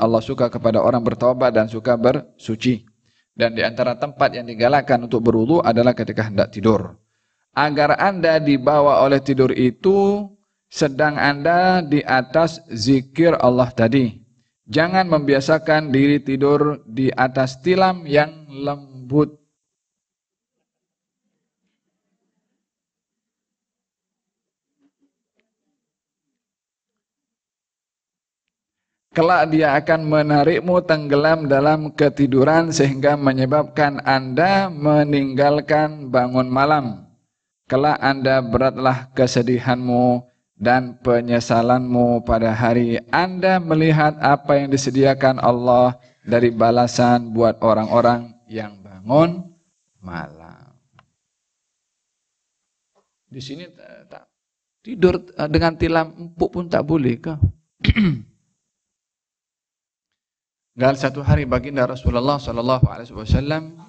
S1: Allah suka kepada orang bertobat dan suka bersuci. Dan di antara tempat yang digalakkan untuk berwudu adalah ketika hendak tidur. Agar Anda dibawa oleh tidur itu sedang Anda di atas zikir Allah tadi. Jangan membiasakan diri tidur di atas tilam yang lembut. kelak dia akan menarikmu tenggelam dalam ketiduran sehingga menyebabkan Anda meninggalkan bangun malam. Kelak Anda beratlah kesedihanmu dan penyesalanmu pada hari Anda melihat apa yang disediakan Allah dari balasan buat orang-orang yang bangun malam. Di sini eh, tak tidur eh, dengan tilam empuk pun tak boleh kah? Dan satu hari baginda Rasulullah Sallallahu Alaihi Wasallam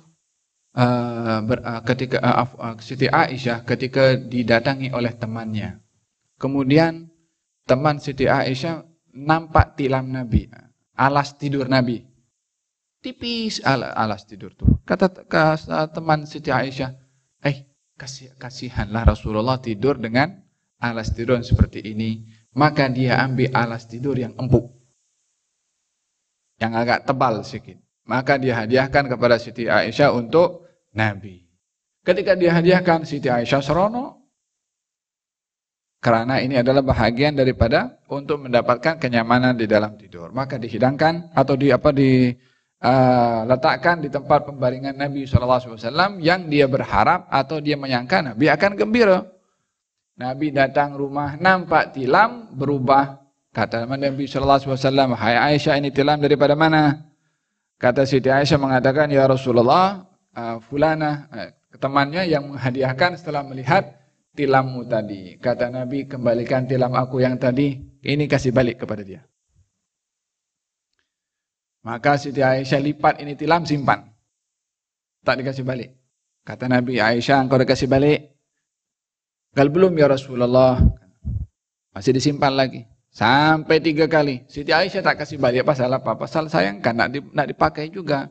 S1: uh, ber, uh, ketika uh, uh, Siti Aisyah ketika didatangi oleh temannya. Kemudian teman Siti Aisyah nampak tilam Nabi, alas tidur Nabi. Tipis alas tidur tuh. Kata, kata teman Siti Aisyah, "Eh, kasih kasihanlah Rasulullah tidur dengan alas tidur seperti ini." Maka dia ambil alas tidur yang empuk yang agak tebal sedikit. Maka dihadiahkan kepada Siti Aisyah untuk Nabi. Ketika dihadiahkan Siti Aisyah serono, karena ini adalah bahagian daripada untuk mendapatkan kenyamanan di dalam tidur. Maka dihidangkan atau di apa diletakkan eh, uh, di tempat pembaringan Nabi SAW yang dia berharap atau dia menyangka Nabi akan gembira. Nabi datang rumah nampak tilam berubah Kata Nabi Shallallahu Alaihi Wasallam, Hai Aisyah ini tilam daripada mana? Kata Siti Aisyah mengatakan, Ya Rasulullah, uh, fulana, uh, temannya yang menghadiahkan setelah melihat tilammu tadi. Kata Nabi, kembalikan tilam aku yang tadi, ini kasih balik kepada dia. Maka Siti Aisyah lipat ini tilam simpan. Tak dikasih balik. Kata Nabi Aisyah, engkau dikasih balik? Kalau belum ya Rasulullah. Masih disimpan lagi. Sampai tiga kali. Siti Aisyah tak kasih balik pasal apa? Pasal sayang kan nak, di, nak dipakai juga.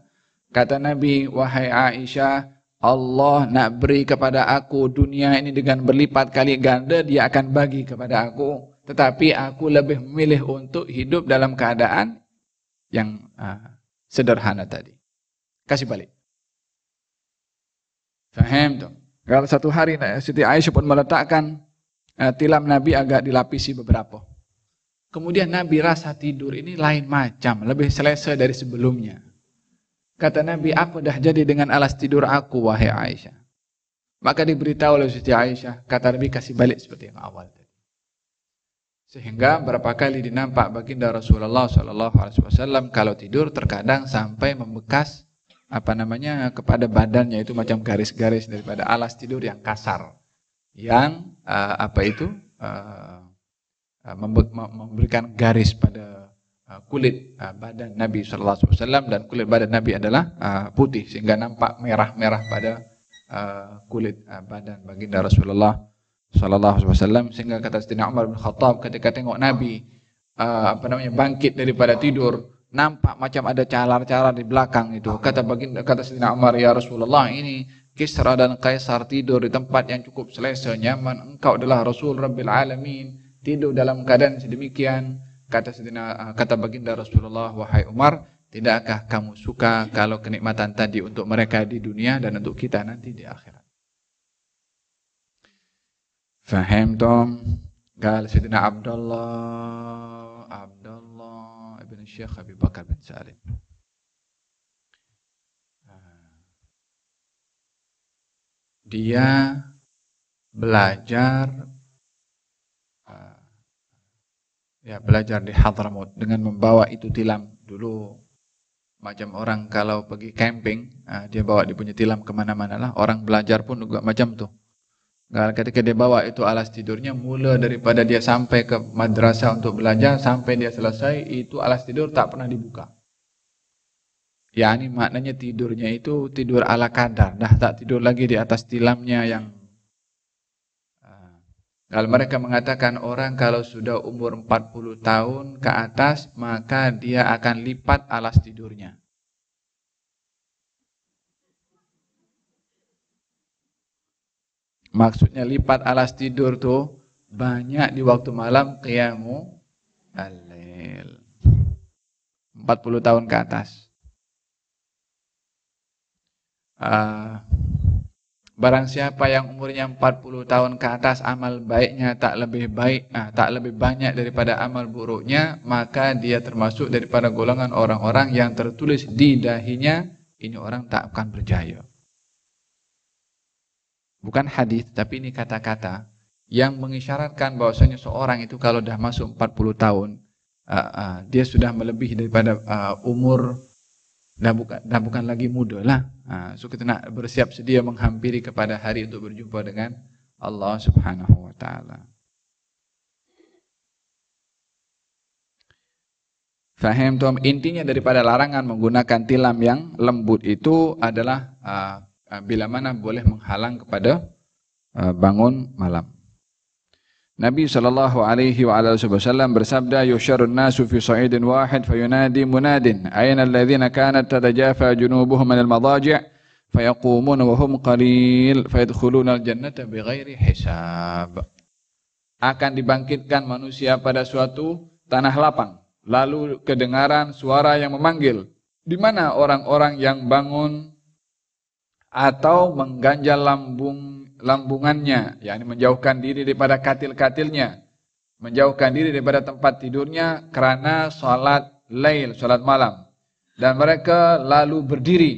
S1: Kata Nabi, wahai Aisyah, Allah nak beri kepada aku dunia ini dengan berlipat kali ganda, dia akan bagi kepada aku. Tetapi aku lebih memilih untuk hidup dalam keadaan yang uh, sederhana tadi. Kasih balik. Faham tu? Kalau satu hari Siti Aisyah pun meletakkan uh, tilam Nabi agak dilapisi beberapa. Kemudian Nabi rasa tidur ini lain macam, lebih selesa dari sebelumnya. Kata Nabi, aku dah jadi dengan alas tidur aku, wahai Aisyah. Maka diberitahu oleh Siti Aisyah, kata Nabi kasih balik seperti yang awal tadi. Sehingga berapa kali dinampak baginda Rasulullah SAW kalau tidur terkadang sampai membekas apa namanya kepada badannya itu macam garis-garis daripada alas tidur yang kasar, yang uh, apa itu uh, Ah, memberikan garis pada ah, kulit ah, badan Nabi sallallahu alaihi wasallam dan kulit badan Nabi adalah putih sehingga nampak merah-merah pada kulit badan baginda Rasulullah sallallahu alaihi wasallam sehingga kata Saidina Umar bin Khattab ketika tengok Nabi apa namanya bangkit daripada tidur nampak macam ada cara-cara di belakang itu kata baginda kata Saidina Umar ya Rasulullah ini Kisra dan Kaisar tidur di tempat yang cukup selesa nyaman engkau adalah Rasul Rabbil Alamin tidur dalam keadaan sedemikian kata sedina eh, kata baginda Rasulullah wahai Umar tidakkah kamu suka kalau kenikmatan tadi untuk mereka di dunia dan untuk kita nanti di akhirat Faham Tom kalau Sidina Abdullah Abdullah Ibn Syekh Habib Bakar bin Salim Dia belajar ya belajar di Hadramaut dengan membawa itu tilam dulu macam orang kalau pergi camping ha, dia bawa dia punya tilam kemana-mana lah orang belajar pun juga macam tu Kalau ketika dia bawa itu alas tidurnya mula daripada dia sampai ke madrasah untuk belajar sampai dia selesai itu alas tidur tak pernah dibuka. Ya ini maknanya tidurnya itu tidur ala kadar, dah tak tidur lagi di atas tilamnya yang Lalu mereka mengatakan orang kalau sudah umur 40 tahun ke atas maka dia akan lipat alas tidurnya. Maksudnya lipat alas tidur tuh banyak di waktu malam qiyamu Alil. Empat 40 tahun ke atas. Uh, Barang siapa yang umurnya 40 tahun ke atas amal baiknya tak lebih baik, ah, tak lebih banyak daripada amal buruknya, maka dia termasuk daripada golongan orang-orang yang tertulis di dahinya, ini orang tak akan berjaya. Bukan hadis, tapi ini kata-kata yang mengisyaratkan bahwasanya seorang itu kalau sudah masuk 40 tahun, uh, uh, dia sudah melebihi daripada uh, umur Dah bukan, nah, bukan lagi muda lah. Ha, ah, so kita nak bersiap sedia menghampiri kepada hari untuk berjumpa dengan Allah Subhanahu wa taala. Faham tuam intinya daripada larangan menggunakan tilam yang lembut itu adalah uh, bila mana boleh menghalang kepada uh, bangun malam. Nabi sallallahu alaihi wa ala wasallam bersabda yusyarun nasu fi sa'idin wahid fayunadi munadin aina alladhina kanat tadajafa junubuhum anil madaji' fayaqumun wa hum qalil fayadkhuluna aljannata bighairi hisab akan dibangkitkan manusia pada suatu tanah lapang lalu kedengaran suara yang memanggil di mana orang-orang yang bangun atau mengganjal lambung lambungannya, yakni menjauhkan diri daripada katil-katilnya, menjauhkan diri daripada tempat tidurnya kerana salat lail, salat malam. Dan mereka lalu berdiri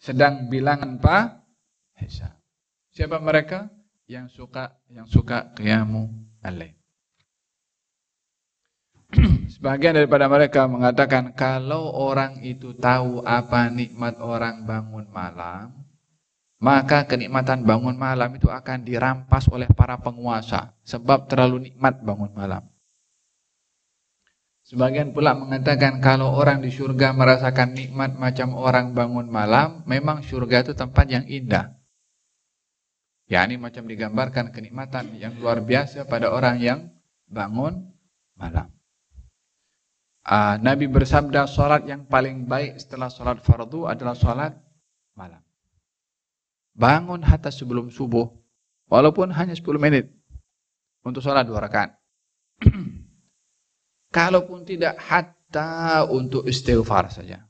S1: sedang bilangan pa hisab. Siapa mereka? Yang suka yang suka qiyamu al-lail. Sebagian daripada mereka mengatakan kalau orang itu tahu apa nikmat orang bangun malam, maka kenikmatan bangun malam itu akan dirampas oleh para penguasa sebab terlalu nikmat bangun malam. Sebagian pula mengatakan kalau orang di surga merasakan nikmat macam orang bangun malam, memang surga itu tempat yang indah. Ya, ini macam digambarkan kenikmatan yang luar biasa pada orang yang bangun malam. Ah, Nabi bersabda, sholat yang paling baik setelah sholat fardu adalah sholat malam bangun hatta sebelum subuh walaupun hanya 10 menit untuk sholat dua rakaat kalaupun tidak hatta untuk istighfar saja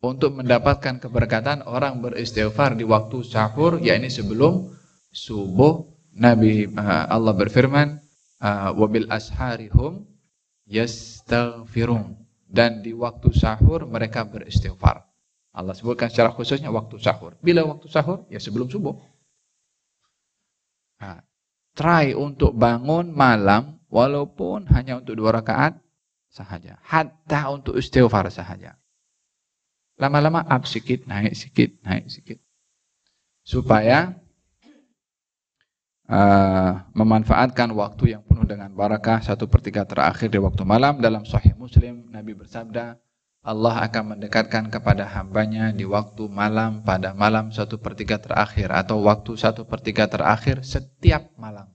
S1: untuk mendapatkan keberkatan orang beristighfar di waktu sahur yakni sebelum subuh Nabi eh, Allah berfirman eh, wabil asharihum yastaghfirun dan di waktu sahur mereka beristighfar Allah sebutkan secara khususnya waktu sahur. Bila waktu sahur? Ya sebelum subuh. Nah, try untuk bangun malam walaupun hanya untuk dua rakaat sahaja. Hatta untuk istighfar sahaja. Lama-lama up sedikit, naik sedikit, naik sedikit. Supaya uh, memanfaatkan waktu yang penuh dengan barakah satu pertiga terakhir di waktu malam dalam Sahih Muslim Nabi bersabda Allah akan mendekatkan kepada hambanya di waktu malam pada malam satu pertiga terakhir atau waktu satu pertiga terakhir setiap malam.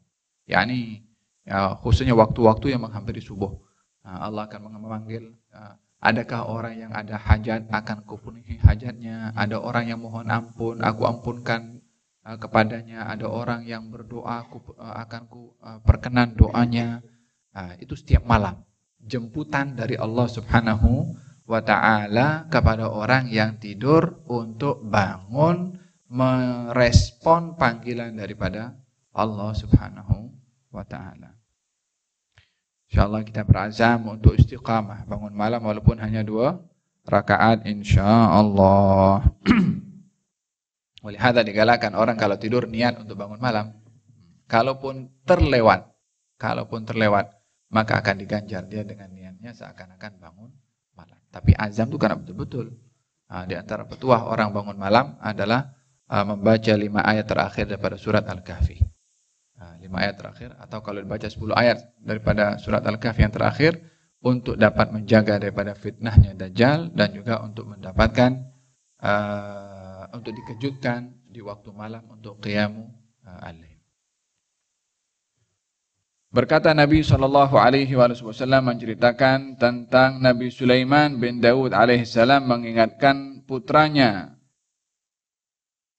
S1: Yani ya, khususnya waktu-waktu yang menghampiri subuh. Nah, Allah akan memanggil ya, Adakah orang yang ada hajat akan kupenuhi hajatnya? Ada orang yang mohon ampun, aku ampunkan eh, kepadanya. Ada orang yang berdoa, aku eh, akan ku eh, perkenan doanya. Nah, itu setiap malam jemputan dari Allah Subhanahu wa ta'ala kepada orang yang tidur untuk bangun merespon panggilan daripada Allah Subhanahu wa taala. Insyaallah kita berazam untuk istiqamah bangun malam walaupun hanya dua rakaat insyaallah. Oleh hadha digalakan orang kalau tidur niat untuk bangun malam. Kalaupun terlewat, kalaupun terlewat maka akan diganjar dia dengan niatnya seakan-akan bangun tapi azam itu karena betul-betul. Nah, di antara petuah orang bangun malam adalah uh, membaca lima ayat terakhir daripada surat Al-Kahfi. Nah, lima ayat terakhir atau kalau dibaca sepuluh ayat daripada surat Al-Kahfi yang terakhir untuk dapat menjaga daripada fitnahnya Dajjal dan juga untuk mendapatkan uh, untuk dikejutkan di waktu malam untuk qiyamu uh, alaih. Berkata Nabi Shallallahu Alaihi Wasallam menceritakan tentang Nabi Sulaiman bin Daud alaihissalam mengingatkan putranya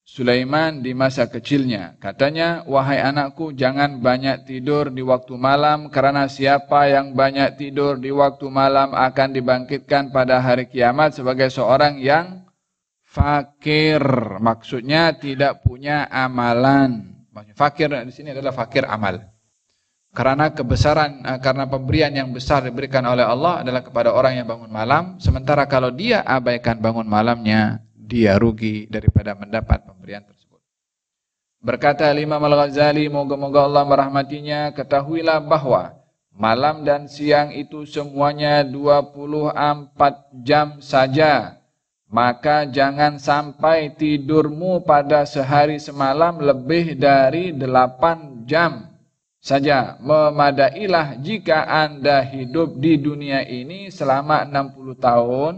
S1: Sulaiman di masa kecilnya. Katanya, wahai anakku jangan banyak tidur di waktu malam karena siapa yang banyak tidur di waktu malam akan dibangkitkan pada hari kiamat sebagai seorang yang fakir. Maksudnya tidak punya amalan. Fakir di sini adalah fakir amal karena kebesaran eh, karena pemberian yang besar diberikan oleh Allah adalah kepada orang yang bangun malam, sementara kalau dia abaikan bangun malamnya, dia rugi daripada mendapat pemberian tersebut. Berkata Imam Al-Ghazali, moga-moga Allah merahmatinya, ketahuilah bahwa malam dan siang itu semuanya 24 jam saja. Maka jangan sampai tidurmu pada sehari semalam lebih dari 8 jam saja memadailah jika Anda hidup di dunia ini selama 60 tahun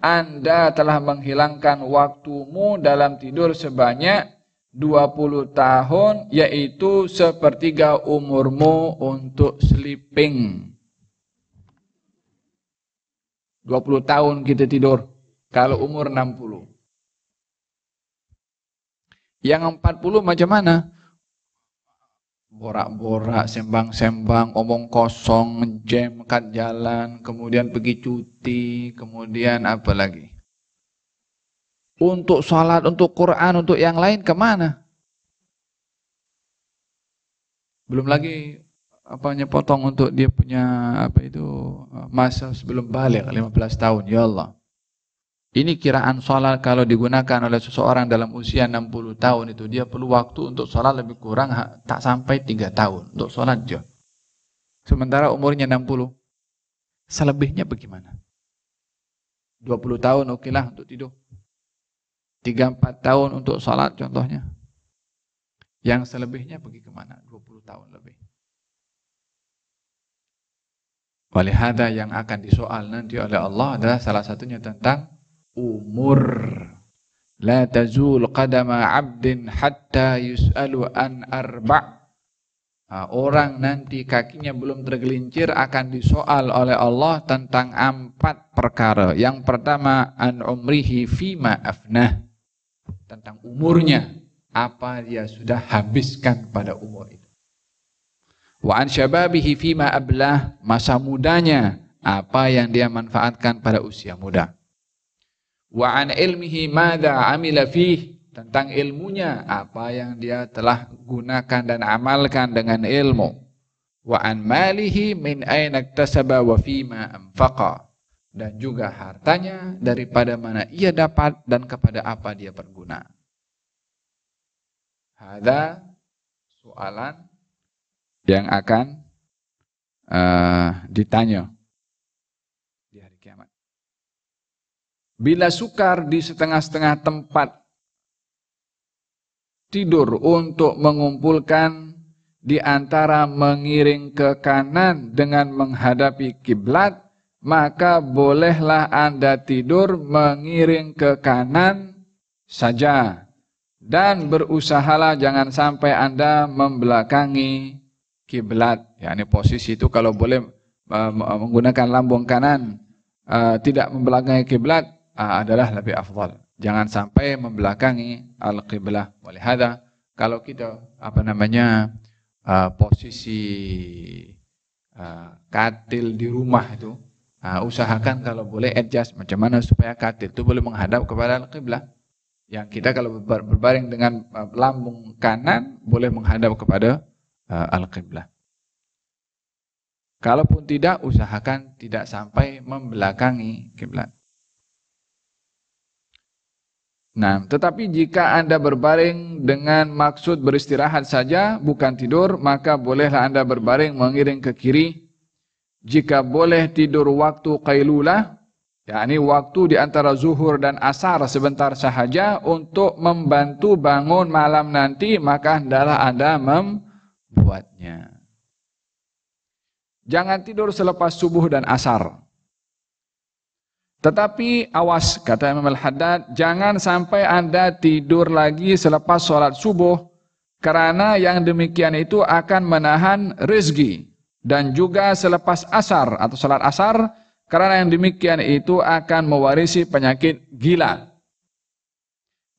S1: Anda telah menghilangkan waktumu dalam tidur sebanyak 20 tahun yaitu sepertiga umurmu untuk sleeping 20 tahun kita tidur kalau umur 60 yang 40 macam mana? borak-borak, sembang-sembang, omong kosong, menjemkan jalan, kemudian pergi cuti, kemudian apa lagi? Untuk salat, untuk Quran, untuk yang lain kemana? Belum lagi apanya potong untuk dia punya apa itu masa sebelum balik 15 tahun ya Allah. Ini kiraan sholat kalau digunakan oleh seseorang dalam usia 60 tahun itu dia perlu waktu untuk sholat lebih kurang tak sampai 3 tahun untuk sholat jo. Sementara umurnya 60. Selebihnya bagaimana? 20 tahun oke lah untuk tidur. 3-4 tahun untuk sholat contohnya. Yang selebihnya pergi kemana? 20 tahun lebih. Walihada yang akan disoal nanti oleh Allah adalah salah satunya tentang umur. La tazul qadama abdin hatta yus'alu an arba' Nah, orang nanti kakinya belum tergelincir akan disoal oleh Allah tentang empat perkara. Yang pertama an umrihi fima afnah tentang umurnya apa dia sudah habiskan pada umur itu. Wa an syababihi fima ablah masa mudanya apa yang dia manfaatkan pada usia muda wa an ilmihi madza amila fih tentang ilmunya apa yang dia telah gunakan dan amalkan dengan ilmu wa an malihi min aina iktasaba wa fima anfaqa dan juga hartanya daripada mana ia dapat dan kepada apa dia berguna. Ada soalan yang akan uh, ditanya. Bila sukar di setengah-setengah tempat tidur untuk mengumpulkan di antara mengiring ke kanan dengan menghadapi kiblat, maka bolehlah Anda tidur mengiring ke kanan saja. Dan berusahalah jangan sampai Anda membelakangi kiblat. Ya, ini posisi itu kalau boleh eh, menggunakan lambung kanan, eh, tidak membelakangi kiblat, Ah, adalah lebih afdal. Jangan sampai membelakangi al-qiblah. Oleh hada, kalau kita apa namanya uh, posisi uh, katil di rumah itu, uh, usahakan kalau boleh adjust macam mana supaya katil itu boleh menghadap kepada al-qiblah. Yang kita kalau berbaring dengan lambung kanan boleh menghadap kepada uh, al-qiblah. Kalaupun tidak, usahakan tidak sampai membelakangi kiblat. Nah, tetapi jika Anda berbaring dengan maksud beristirahat saja, bukan tidur, maka bolehlah Anda berbaring mengiring ke kiri. Jika boleh tidur waktu qailulah, yakni waktu di antara zuhur dan asar sebentar sahaja untuk membantu bangun malam nanti, maka hendaklah Anda membuatnya. Jangan tidur selepas subuh dan asar. Tetapi awas, kata Imam Al-Haddad, jangan sampai Anda tidur lagi selepas sholat subuh, karena yang demikian itu akan menahan rezeki. Dan juga selepas asar atau sholat asar, karena yang demikian itu akan mewarisi penyakit gila.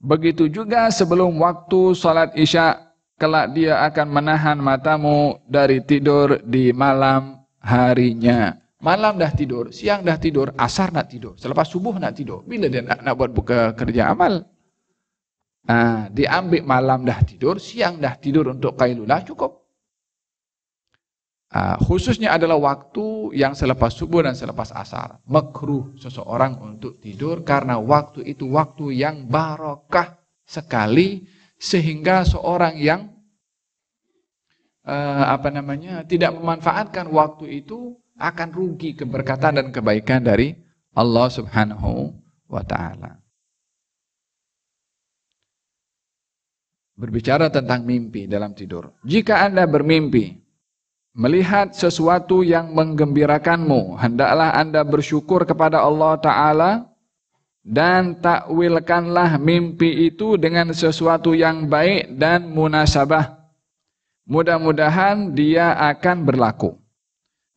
S1: Begitu juga sebelum waktu sholat isya, kelak dia akan menahan matamu dari tidur di malam harinya malam dah tidur, siang dah tidur, asar nak tidur, selepas subuh nak tidur. Bila dia nak, nak buat buka kerja amal? Nah, diambil malam dah tidur, siang dah tidur untuk kailulah cukup. Uh, khususnya adalah waktu yang selepas subuh dan selepas asar. Makruh seseorang untuk tidur karena waktu itu waktu yang barokah sekali sehingga seorang yang uh, apa namanya tidak memanfaatkan waktu itu akan rugi keberkatan dan kebaikan dari Allah Subhanahu wa taala. Berbicara tentang mimpi dalam tidur. Jika Anda bermimpi melihat sesuatu yang menggembirakanmu, hendaklah Anda bersyukur kepada Allah taala dan takwilkanlah mimpi itu dengan sesuatu yang baik dan munasabah. Mudah-mudahan dia akan berlaku.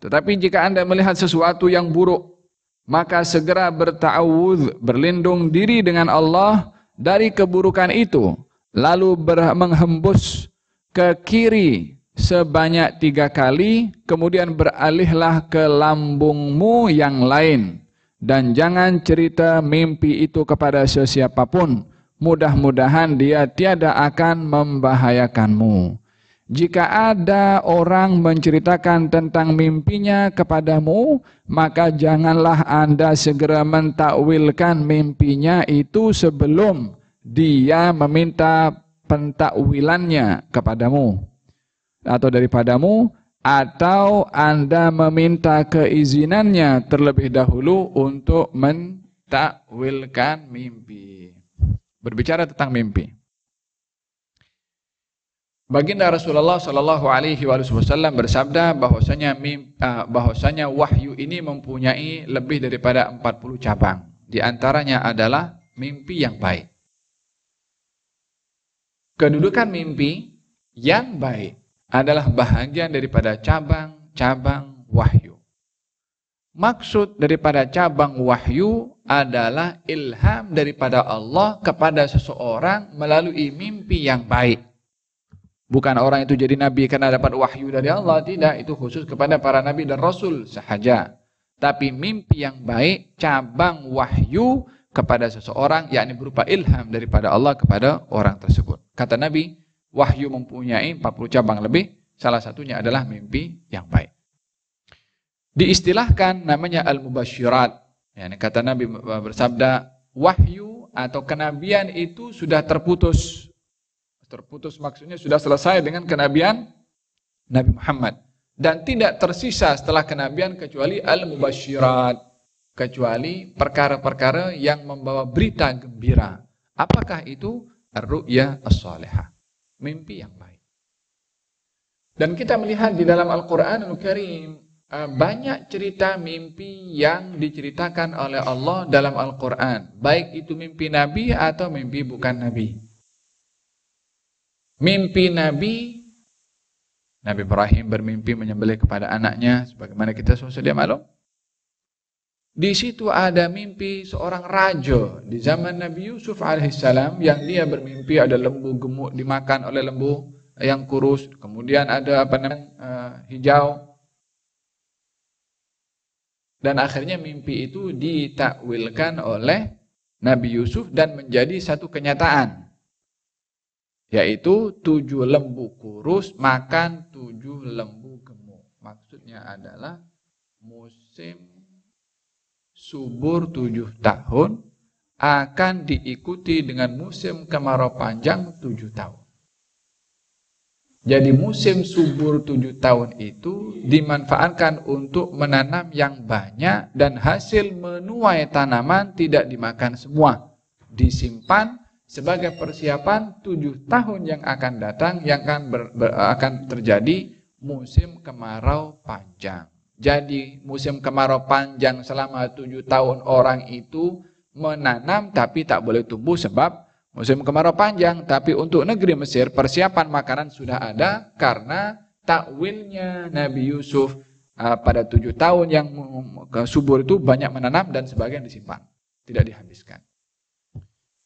S1: Tetapi jika Anda melihat sesuatu yang buruk, maka segera bertawud, berlindung diri dengan Allah dari keburukan itu, lalu menghembus ke kiri sebanyak tiga kali, kemudian beralihlah ke lambungmu yang lain. Dan jangan cerita mimpi itu kepada sesiapapun. Mudah-mudahan dia tiada akan membahayakanmu. Jika ada orang menceritakan tentang mimpinya kepadamu, maka janganlah Anda segera mentakwilkan mimpinya itu sebelum dia meminta pentakwilannya kepadamu atau daripadamu atau Anda meminta keizinannya terlebih dahulu untuk mentakwilkan mimpi. Berbicara tentang mimpi. Baginda Rasulullah Shallallahu Alaihi Wasallam bersabda bahwasanya ah, bahwasanya wahyu ini mempunyai lebih daripada 40 cabang. Di antaranya adalah mimpi yang baik. Kedudukan mimpi yang baik adalah bahagian daripada cabang-cabang wahyu. Maksud daripada cabang wahyu adalah ilham daripada Allah kepada seseorang melalui mimpi yang baik. Bukan orang itu jadi nabi karena dapat wahyu dari Allah, tidak. Itu khusus kepada para nabi dan rasul sahaja. Tapi mimpi yang baik, cabang wahyu kepada seseorang, yakni berupa ilham daripada Allah kepada orang tersebut. Kata Nabi, wahyu mempunyai 40 cabang lebih, salah satunya adalah mimpi yang baik. Diistilahkan namanya al-mubasyirat. kata Nabi bersabda, wahyu atau kenabian itu sudah terputus Terputus maksudnya sudah selesai dengan kenabian Nabi Muhammad. Dan tidak tersisa setelah kenabian kecuali al-mubasyirat. Kecuali perkara-perkara yang membawa berita gembira. Apakah itu? Ar-ru'ya as-salihah. Mimpi yang baik. Dan kita melihat di dalam Al-Quran Al-Karim, eh, banyak cerita mimpi yang diceritakan oleh Allah dalam Al-Quran. Baik itu mimpi Nabi atau mimpi bukan Nabi. Mimpi Nabi, Nabi Ibrahim bermimpi menyembelih kepada anaknya, sebagaimana kita semua sedia malu Di situ ada mimpi seorang raja di zaman Nabi Yusuf alaihissalam yang dia bermimpi ada lembu gemuk dimakan oleh lembu yang kurus, kemudian ada apa namanya eh, hijau. Dan akhirnya mimpi itu ditakwilkan oleh Nabi Yusuf dan menjadi satu kenyataan. Yaitu tujuh lembu kurus makan tujuh lembu gemuk. Maksudnya adalah musim subur tujuh tahun akan diikuti dengan musim kemarau panjang tujuh tahun. Jadi musim subur tujuh tahun itu dimanfaatkan untuk menanam yang banyak dan hasil menuai tanaman tidak dimakan semua. Disimpan sebagai persiapan tujuh tahun yang akan datang yang akan ber, ber, akan terjadi musim kemarau panjang. Jadi musim kemarau panjang selama tujuh tahun orang itu menanam tapi tak boleh tumbuh sebab musim kemarau panjang. Tapi untuk negeri Mesir persiapan makanan sudah ada karena takwilnya Nabi Yusuf uh, pada tujuh tahun yang subur itu banyak menanam dan sebagian disimpan, tidak dihabiskan.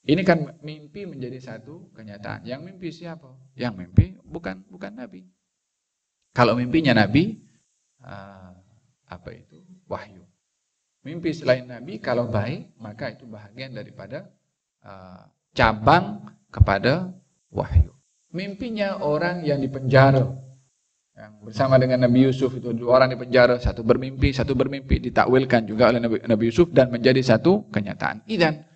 S1: Ini kan mimpi menjadi satu kenyataan. Yang mimpi siapa? Yang mimpi bukan bukan Nabi. Kalau mimpinya Nabi, ah, apa itu? Wahyu. Mimpi selain Nabi kalau baik, maka itu bahagian daripada ah, cabang kepada wahyu. Mimpinya orang yang dipenjara, yang bersama dengan Nabi Yusuf itu dua orang di penjara, satu bermimpi, satu bermimpi ditakwilkan juga oleh Nabi, Nabi Yusuf dan menjadi satu kenyataan. Idan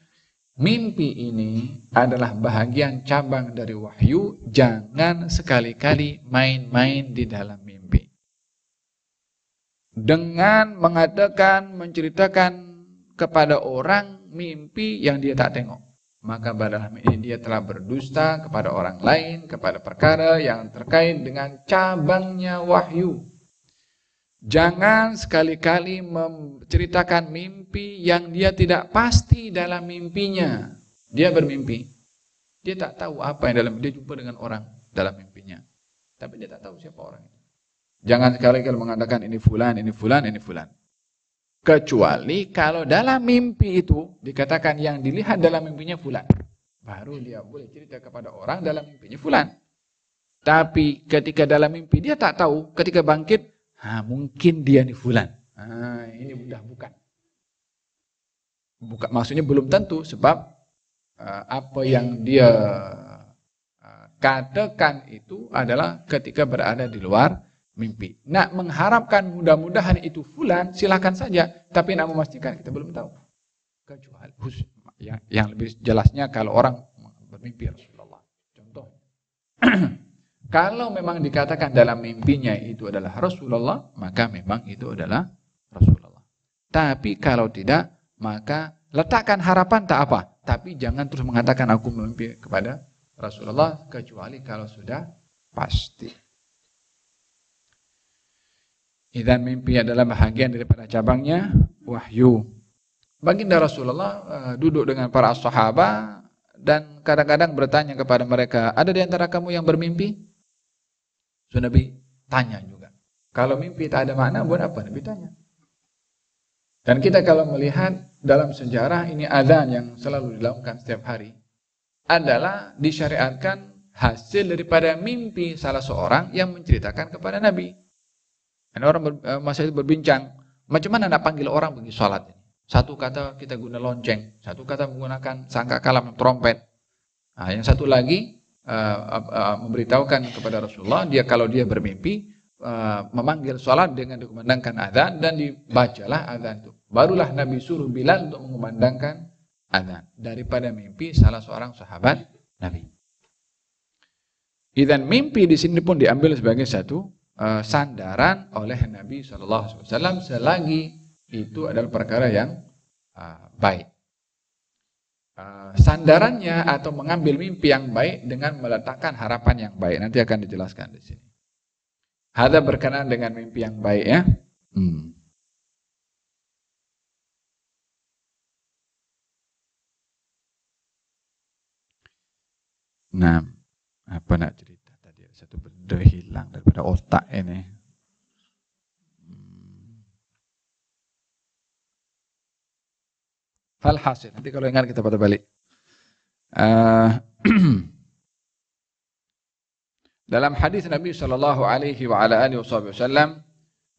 S1: mimpi ini adalah bahagian cabang dari wahyu. Jangan sekali-kali main-main di dalam mimpi. Dengan mengatakan, menceritakan kepada orang mimpi yang dia tak tengok. Maka pada ini dia telah berdusta kepada orang lain, kepada perkara yang terkait dengan cabangnya wahyu. Jangan sekali-kali menceritakan mimpi yang dia tidak pasti dalam mimpinya. Dia bermimpi. Dia tak tahu apa yang dalam dia jumpa dengan orang dalam mimpinya. Tapi dia tak tahu siapa orang itu. Jangan sekali-kali mengatakan ini fulan, ini fulan, ini fulan. Kecuali kalau dalam mimpi itu dikatakan yang dilihat dalam mimpinya fulan. Baru dia boleh cerita kepada orang dalam mimpinya fulan. Tapi ketika dalam mimpi dia tak tahu, ketika bangkit Ha, mungkin dia nih fulan. Ha, ini udah bukan. Buka, maksudnya belum tentu sebab uh, apa yang dia uh, katakan itu adalah ketika berada di luar mimpi. Nak mengharapkan mudah-mudahan itu fulan silahkan saja, tapi nak memastikan kita belum tahu. Kecuali yang, yang lebih jelasnya kalau orang bermimpi Rasulullah. Contoh. Kalau memang dikatakan dalam mimpinya itu adalah Rasulullah, maka memang itu adalah Rasulullah. Tapi kalau tidak, maka letakkan harapan tak apa. Tapi jangan terus mengatakan aku mimpi kepada Rasulullah, kecuali kalau sudah pasti. Idan mimpi adalah bahagian daripada cabangnya, wahyu. Baginda Rasulullah eh, duduk dengan para sahabat dan kadang-kadang bertanya kepada mereka, ada di antara kamu yang bermimpi? So Nabi tanya juga. Kalau mimpi tak ada makna buat apa? Nabi tanya. Dan kita kalau melihat dalam sejarah ini azan yang selalu dilakukan setiap hari adalah disyariatkan hasil daripada mimpi salah seorang yang menceritakan kepada Nabi. Dan orang ber, eh, masa itu berbincang, macam mana nak panggil orang pergi sholat Satu kata kita guna lonceng, satu kata menggunakan sangka kalam trompet. Nah, yang satu lagi Eh, eh, memberitahukan kepada Rasulullah dia kalau dia bermimpi uh, memanggil sholat dengan dikumandangkan azan dan dibacalah azan itu. Barulah Nabi suruh Bilal untuk mengumandangkan azan daripada mimpi salah seorang sahabat Nabi. Dan mimpi di sini pun diambil sebagai satu uh, sandaran oleh Nabi SAW selagi itu adalah perkara yang uh, baik. Eh, sandarannya atau mengambil mimpi yang baik dengan meletakkan harapan yang baik. Nanti akan dijelaskan di sini. Hada berkenaan dengan mimpi yang baik ya. Hmm. Nah, apa nak cerita tadi? Satu benda hilang daripada otak ini. falhasil. Ya. Nanti kalau ingat kita patah balik. Uh, dalam hadis Nabi sallallahu alaihi wasallam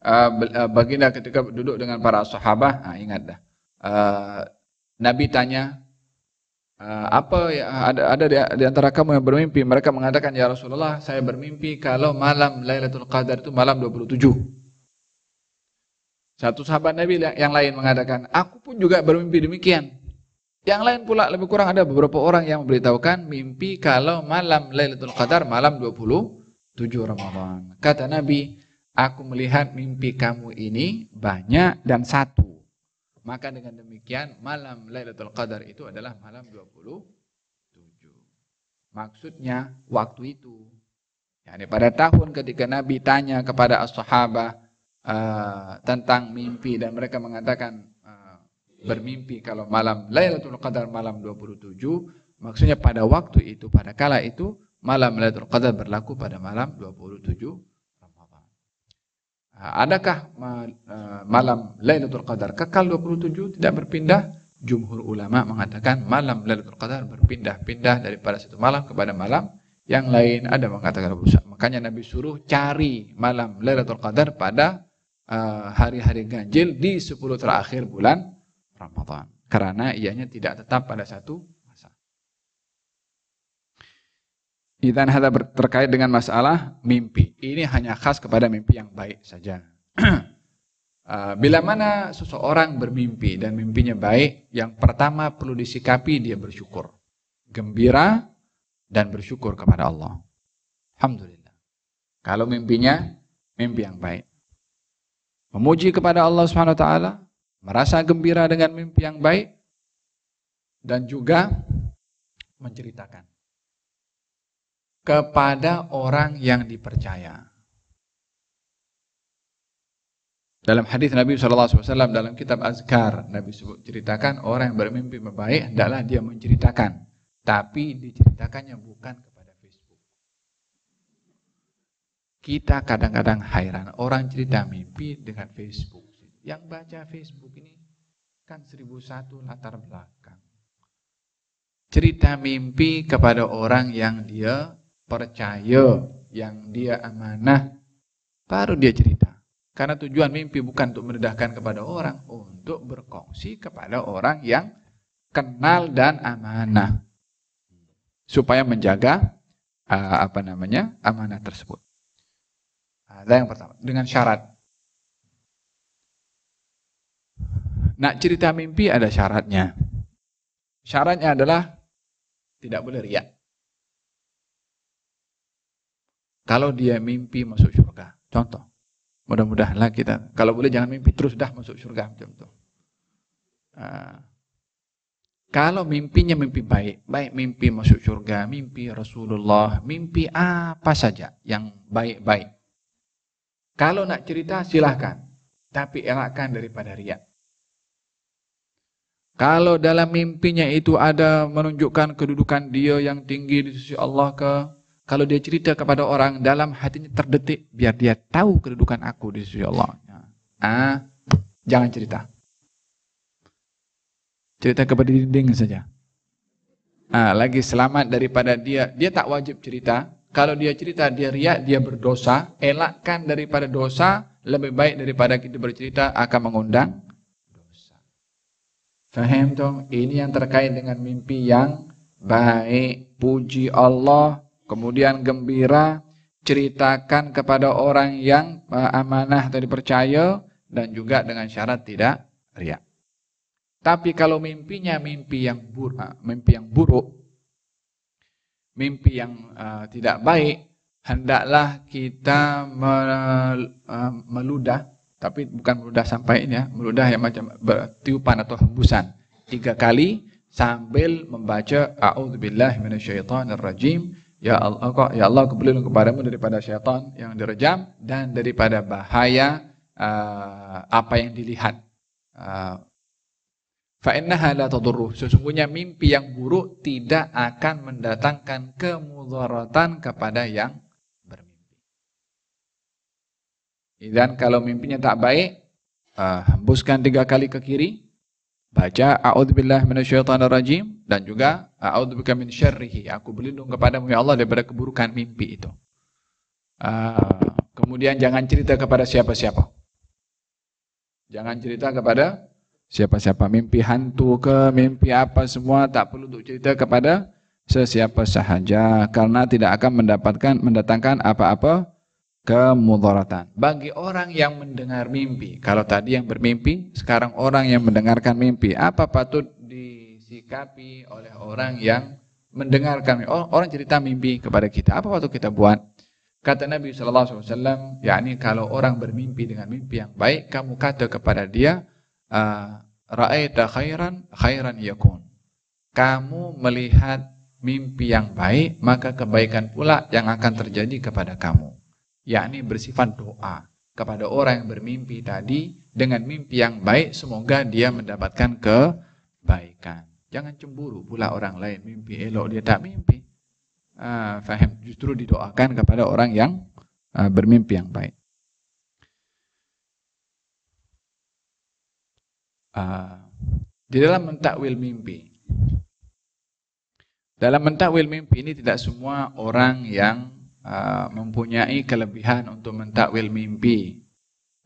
S1: ah, ah, baginda ketika duduk dengan para sahabah, ha, ingat dah. Uh, Nabi tanya uh, apa ya, ada ada di, di antara kamu yang bermimpi? Mereka mengatakan ya Rasulullah, saya bermimpi kalau malam Lailatul Qadar itu malam Satu sahabat Nabi yang lain mengatakan, aku pun juga bermimpi demikian. Yang lain pula lebih kurang ada beberapa orang yang memberitahukan mimpi kalau malam Lailatul Qadar malam 27 Ramadan. Kata Nabi, aku melihat mimpi kamu ini banyak dan satu. Maka dengan demikian malam Lailatul Qadar itu adalah malam 27. Maksudnya waktu itu. Yani pada tahun ketika Nabi tanya kepada as-sahabah, uh, tentang mimpi dan mereka mengatakan uh, bermimpi kalau malam Lailatul Qadar malam 27 maksudnya pada waktu itu pada kala itu malam Lailatul Qadar berlaku pada malam 27 eh, adakah malam Lailatul Qadar kekal 27 tidak berpindah? Jumhur ulama mengatakan malam Lailatul Qadar berpindah-pindah daripada satu malam kepada malam yang lain ada mengatakan Makanya Nabi suruh cari malam Lailatul Qadar pada Eh, hari-hari ganjil di 10 terakhir bulan Ramadan. Karena ianya tidak tetap pada satu masa. Idan hada terkait dengan masalah mimpi. Ini hanya khas kepada mimpi yang baik saja. Eh, bila mana seseorang bermimpi dan mimpinya baik, yang pertama perlu disikapi dia bersyukur. Gembira dan bersyukur kepada Allah. Alhamdulillah. Kalau mimpinya, mimpi yang baik memuji kepada Allah Subhanahu wa taala, merasa gembira dengan mimpi yang baik dan juga menceritakan kepada orang yang dipercaya. Dalam hadis Nabi SAW dalam kitab Azkar, Nabi sebut ceritakan orang yang bermimpi membaik adalah dia menceritakan. Tapi diceritakannya bukan Kita kadang-kadang hairan. Orang cerita mimpi dengan Facebook. Yang baca Facebook ini kan 1001 latar belakang. Cerita mimpi kepada orang yang dia percaya, yang dia amanah, baru dia cerita. Karena tujuan mimpi bukan untuk meredahkan kepada orang, untuk berkongsi kepada orang yang kenal dan amanah. Supaya menjaga uh, apa namanya? amanah tersebut. Ada yang pertama, dengan syarat. Nak cerita mimpi ada syaratnya. Syaratnya adalah tidak boleh riak. Kalau dia mimpi masuk surga, contoh. Mudah-mudahanlah kita, kalau boleh jangan mimpi terus dah masuk surga. Contoh. Ah. Uh, kalau mimpinya mimpi baik, baik mimpi masuk surga, mimpi Rasulullah, mimpi apa saja yang baik-baik. Kalau nak cerita silahkan, tapi elakkan daripada riak. Kalau dalam mimpinya itu ada menunjukkan kedudukan dia yang tinggi di sisi Allah ke, kalau dia cerita kepada orang dalam hatinya terdetik, biar dia tahu kedudukan aku di sisi Allah. Ah, jangan cerita. Cerita kepada dinding saja. Ah, lagi selamat daripada dia. Dia tak wajib cerita, kalau dia cerita dia riak, dia berdosa, elakkan daripada dosa, lebih baik daripada kita bercerita akan mengundang dosa. Faham dong? Ini yang terkait dengan mimpi yang baik. Puji Allah, kemudian gembira, ceritakan kepada orang yang eh, amanah atau dipercaya, dan juga dengan syarat tidak riak. Tapi kalau mimpinya mimpi yang buruk, eh, mimpi yang buruk, mimpi yang uh, tidak baik hendaklah kita mel, uh, meludah tapi bukan meludah sampai ini ya meludah yang macam bertiupan atau hembusan tiga kali sambil membaca a'udzubillahi minasyaitonirrajim ya Allah kok ya Allah kuberlindung kepadamu daripada syaitan yang direjam dan daripada bahaya uh, apa yang dilihat uh, Fa'innaha la tadurruh. Sesungguhnya mimpi yang buruk tidak akan mendatangkan kemudaratan kepada yang bermimpi. Dan kalau mimpinya tak baik, uh, hembuskan tiga kali ke kiri, baca a'udzubillah minasyaitonirrajim dan juga a'udzubika min syarrihi. Aku berlindung kepadamu ya Allah daripada keburukan mimpi itu. Uh, kemudian jangan cerita kepada siapa-siapa. Jangan cerita kepada siapa-siapa mimpi hantu ke mimpi apa semua tak perlu untuk cerita kepada sesiapa sahaja karena tidak akan mendapatkan mendatangkan apa-apa kemudaratan bagi orang yang mendengar mimpi kalau tadi yang bermimpi sekarang orang yang mendengarkan mimpi apa patut disikapi oleh orang yang mendengarkan oh, orang cerita mimpi kepada kita apa patut kita buat kata Nabi Alaihi Wasallam yakni kalau orang bermimpi dengan mimpi yang baik kamu kata kepada dia Eh, ra'aita khairan khairan yakun. Kamu melihat mimpi yang baik, maka kebaikan pula yang akan terjadi kepada kamu. Yakni bersifat doa kepada orang yang bermimpi tadi dengan mimpi yang baik, semoga dia mendapatkan kebaikan. Jangan cemburu pula orang lain mimpi elok dia tak mimpi. Eh, faham justru didoakan kepada orang yang eh, bermimpi yang baik. Ah, di dalam mentakwil mimpi. Dalam mentakwil mimpi ini tidak semua orang yang uh, mempunyai kelebihan untuk mentakwil mimpi.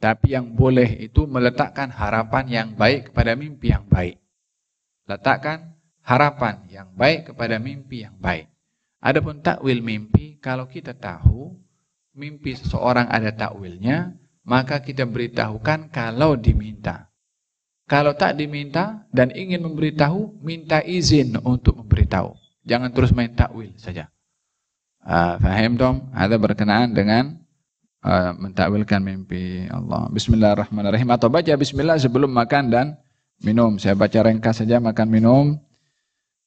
S1: Tapi yang boleh itu meletakkan harapan yang baik kepada mimpi yang baik. Letakkan harapan yang baik kepada mimpi yang baik. Adapun takwil mimpi, kalau kita tahu mimpi seseorang ada takwilnya, maka kita beritahukan kalau diminta. Kalau tak diminta dan ingin memberitahu, minta izin untuk memberitahu. Jangan terus main takwil saja. Uh, faham dong? Ada berkenaan dengan uh, mentakwilkan mimpi Allah. Bismillahirrahmanirrahim. Atau baca bismillah sebelum makan dan minum. Saya baca ringkas saja makan minum.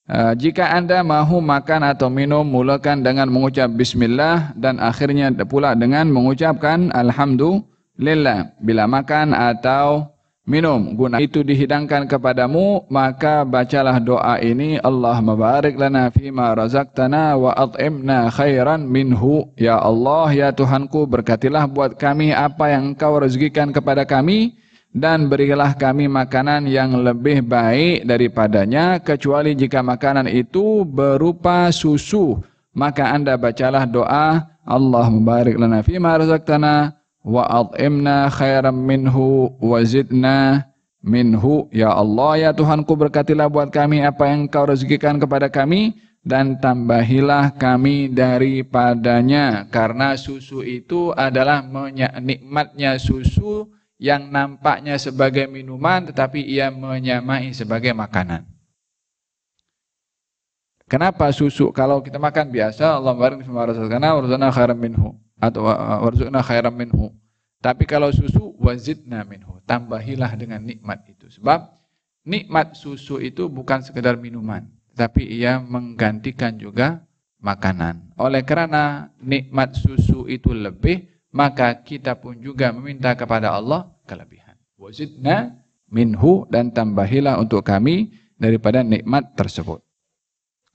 S1: Uh, jika anda mahu makan atau minum, mulakan dengan mengucap bismillah dan akhirnya pula dengan mengucapkan alhamdulillah. Bila makan atau minum guna itu dihidangkan kepadamu maka bacalah doa ini Allah mabarik lana fima razaqtana wa at'imna khairan minhu ya Allah ya Tuhanku berkatilah buat kami apa yang Engkau rezekikan kepada kami dan berilah kami makanan yang lebih baik daripadanya kecuali jika makanan itu berupa susu maka Anda bacalah doa Allah mabarik lana fima razaqtana wa adimna khairan minhu wa zidna minhu ya Allah ya Tuhanku berkatilah buat kami apa yang Kau rezekikan kepada kami dan tambahilah kami daripadanya karena susu itu adalah nikmatnya susu yang nampaknya sebagai minuman tetapi ia menyamai sebagai makanan. Kenapa susu kalau kita makan biasa Allah barik karena urzana khairan minhu. atau uh, uh, warzuqna khairan minhu. Tapi kalau susu wazidna minhu, tambahilah dengan nikmat itu. Sebab nikmat susu itu bukan sekedar minuman, tapi ia menggantikan juga makanan. Oleh kerana nikmat susu itu lebih, maka kita pun juga meminta kepada Allah kelebihan. Wazidna minhu dan tambahilah untuk kami daripada nikmat tersebut.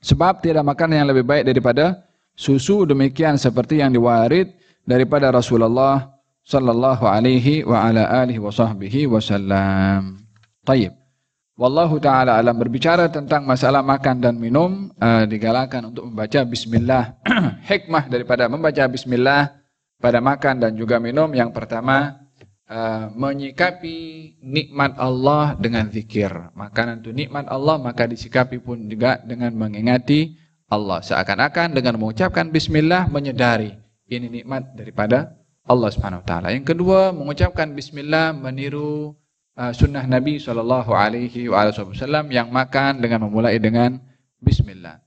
S1: Sebab tidak makan yang lebih baik daripada susu demikian seperti yang diwarit daripada Rasulullah sallallahu alaihi wa ala alihi wa sahbihi wasallam. Taib. Wallahu taala alam berbicara tentang masalah makan dan minum uh, eh, digalakkan untuk membaca bismillah. Hikmah daripada membaca bismillah pada makan dan juga minum yang pertama uh, menyikapi nikmat Allah dengan zikir. Makanan itu nikmat Allah maka disikapi pun juga dengan mengingati Allah seakan-akan dengan mengucapkan bismillah menyedari ini nikmat daripada Allah Subhanahu wa taala. Yang kedua, mengucapkan bismillah meniru uh, sunnah Nabi sallallahu alaihi wasallam yang makan dengan memulai dengan bismillah.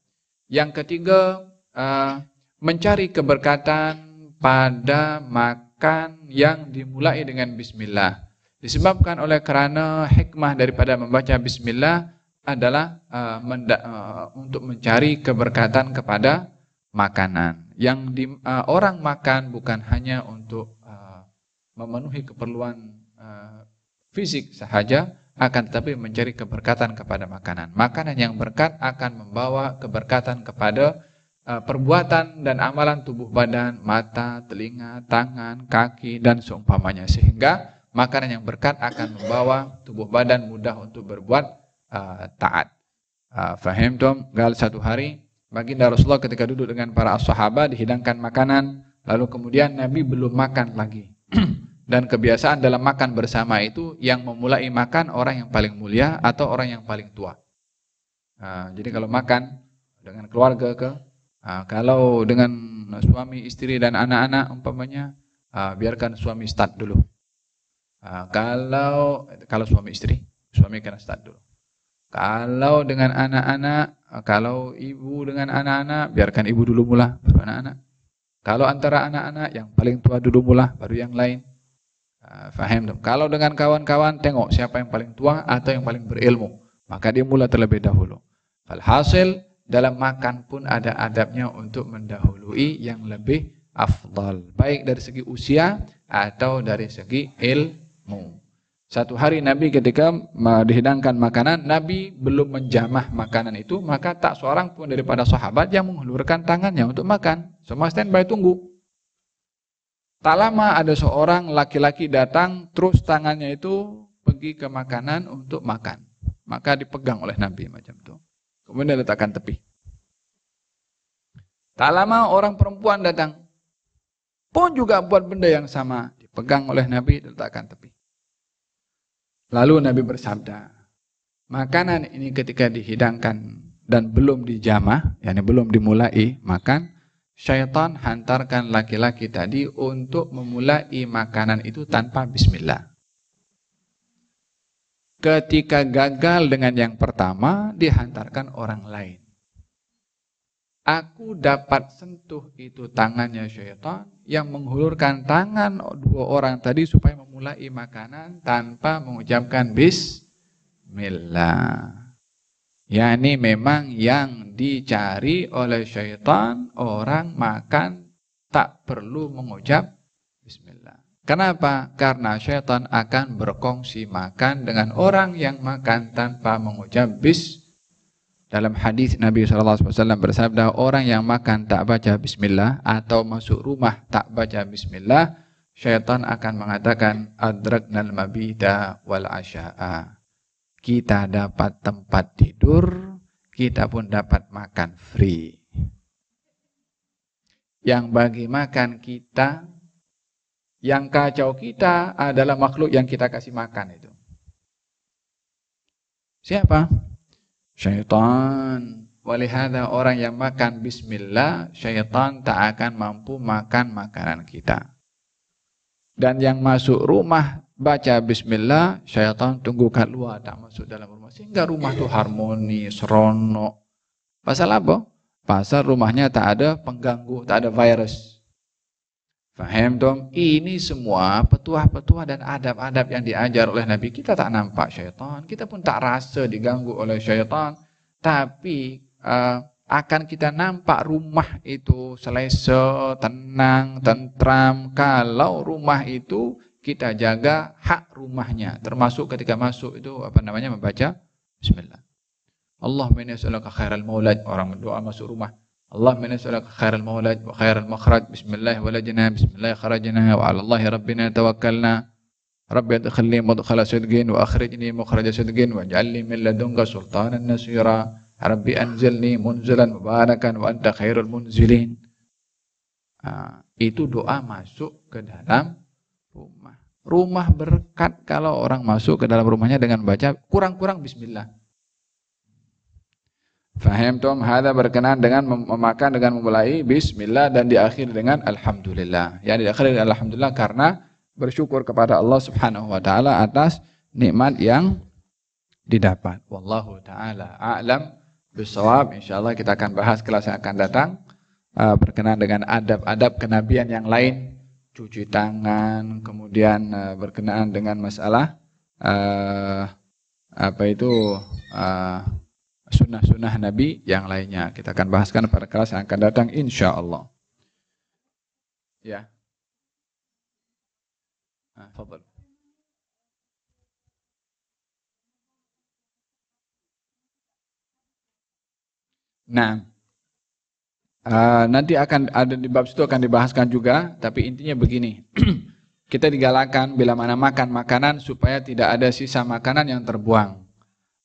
S1: Yang ketiga, uh, mencari keberkatan pada makan yang dimulai dengan bismillah. Disebabkan oleh kerana hikmah daripada membaca bismillah adalah uh, uh, untuk mencari keberkatan kepada makanan. Yang di, uh, orang makan bukan hanya untuk uh, memenuhi keperluan uh, fisik sahaja akan tetapi mencari keberkatan kepada makanan. Makanan yang berkat akan membawa keberkatan kepada uh, perbuatan dan amalan tubuh badan, mata, telinga, tangan, kaki, dan seumpamanya. Sehingga makanan yang berkat akan membawa tubuh badan mudah untuk berbuat Eh, taat. Uh, fahim tom, gal satu hari baginda Rasulullah ketika duduk dengan para sahabat dihidangkan makanan, lalu kemudian Nabi belum makan lagi. Dan kebiasaan dalam makan bersama itu yang memulai makan orang yang paling mulia atau orang yang paling tua. Uh, jadi kalau makan dengan keluarga ke, uh, kalau dengan suami, istri dan anak-anak umpamanya, uh, biarkan suami start dulu. Uh, kalau kalau suami istri, suami kena start dulu. Kalau dengan anak-anak, kalau ibu dengan anak-anak, biarkan ibu dulu mula, baru anak-anak. Kalau antara anak-anak, yang paling tua dulu mula, baru yang lain. Ah, faham dong. Kalau dengan kawan-kawan, tengok siapa yang paling tua atau yang paling berilmu. Maka dia mula terlebih dahulu. Alhasil, dalam makan pun ada adabnya untuk mendahului yang lebih afdal. Baik dari segi usia atau dari segi ilmu. Satu hari Nabi ketika dihidangkan makanan, Nabi belum menjamah makanan itu, maka tak seorang pun daripada sahabat yang mengulurkan tangannya untuk makan. Semua standby tunggu. Tak lama ada seorang laki-laki datang, terus tangannya itu pergi ke makanan untuk makan. Maka dipegang oleh Nabi macam itu. Kemudian letakkan tepi. Tak lama orang perempuan datang. Pun juga buat benda yang sama. Dipegang oleh Nabi, letakkan tepi. Lalu Nabi bersabda, makanan ini ketika dihidangkan dan belum dijamah, yakni belum dimulai makan, syaitan hantarkan laki-laki tadi untuk memulai makanan itu tanpa bismillah. Ketika gagal dengan yang pertama, dihantarkan orang lain. Aku dapat sentuh itu tangannya syaitan yang menghulurkan tangan dua orang tadi supaya memulai makanan tanpa mengucapkan bismillah. Ya, ini memang yang dicari oleh syaitan orang makan tak perlu mengucap bismillah. Kenapa? Karena syaitan akan berkongsi makan dengan orang yang makan tanpa mengucap bismillah dalam hadis Nabi SAW bersabda, orang yang makan tak baca bismillah atau masuk rumah tak baca bismillah, syaitan akan mengatakan adraknal mabida wal asya'a. Kita dapat tempat tidur, kita pun dapat makan free. Yang bagi makan kita, yang kacau kita adalah makhluk yang kita kasih makan itu. Siapa? Syaitan. Walihada orang yang makan bismillah, syaitan tak akan mampu makan makanan kita. Dan yang masuk rumah baca bismillah, syaitan tunggu keluar tak masuk dalam rumah. Sehingga rumah itu harmoni, seronok. Pasal apa? Pasal rumahnya tak ada pengganggu, tak ada virus. Fahem dong? Ini semua petuah-petuah dan adab-adab yang diajar oleh Nabi. Kita tak nampak syaitan. Kita pun tak rasa diganggu oleh syaitan. Tapi uh, akan kita nampak rumah itu selesa, tenang, tentram. Kalau rumah itu kita jaga hak rumahnya. Termasuk ketika masuk itu apa namanya membaca Bismillah. Allah inni khairul khairal maulad. Orang doa masuk rumah. اللهم إنا نسألك خير المولد وخير المخرج بسم الله ولجنا بسم الله خرجنا وعلى الله ربنا توكلنا رب ادخل لي مدخل صدق مخرج صدق واجعل لي من لدنك سلطانا نصيرا ربي منزلا مباركا خير المنزلين itu doa masuk ke dalam rumah. Rumah berkat kalau orang masuk ke dalam rumahnya dengan baca kurang-kurang bismillah. Fahim Tom, hada berkenaan dengan memakan dengan memulai bismillah dan diakhiri dengan alhamdulillah. Yang diakhiri dengan alhamdulillah karena bersyukur kepada Allah Subhanahu wa taala atas nikmat yang didapat. Wallahu taala a'lam bisawab. Insyaallah kita akan bahas kelas yang akan datang uh, berkenaan dengan adab-adab kenabian yang lain, cuci tangan, kemudian uh, berkenaan dengan masalah uh, apa itu uh, sunnah-sunnah Nabi yang lainnya. Kita akan bahaskan pada kelas yang akan datang insya Allah. Ya. Ah, nah, Nah, uh, nanti akan ada di bab itu akan dibahaskan juga, tapi intinya begini. kita digalakan bila mana makan makanan supaya tidak ada sisa makanan yang terbuang.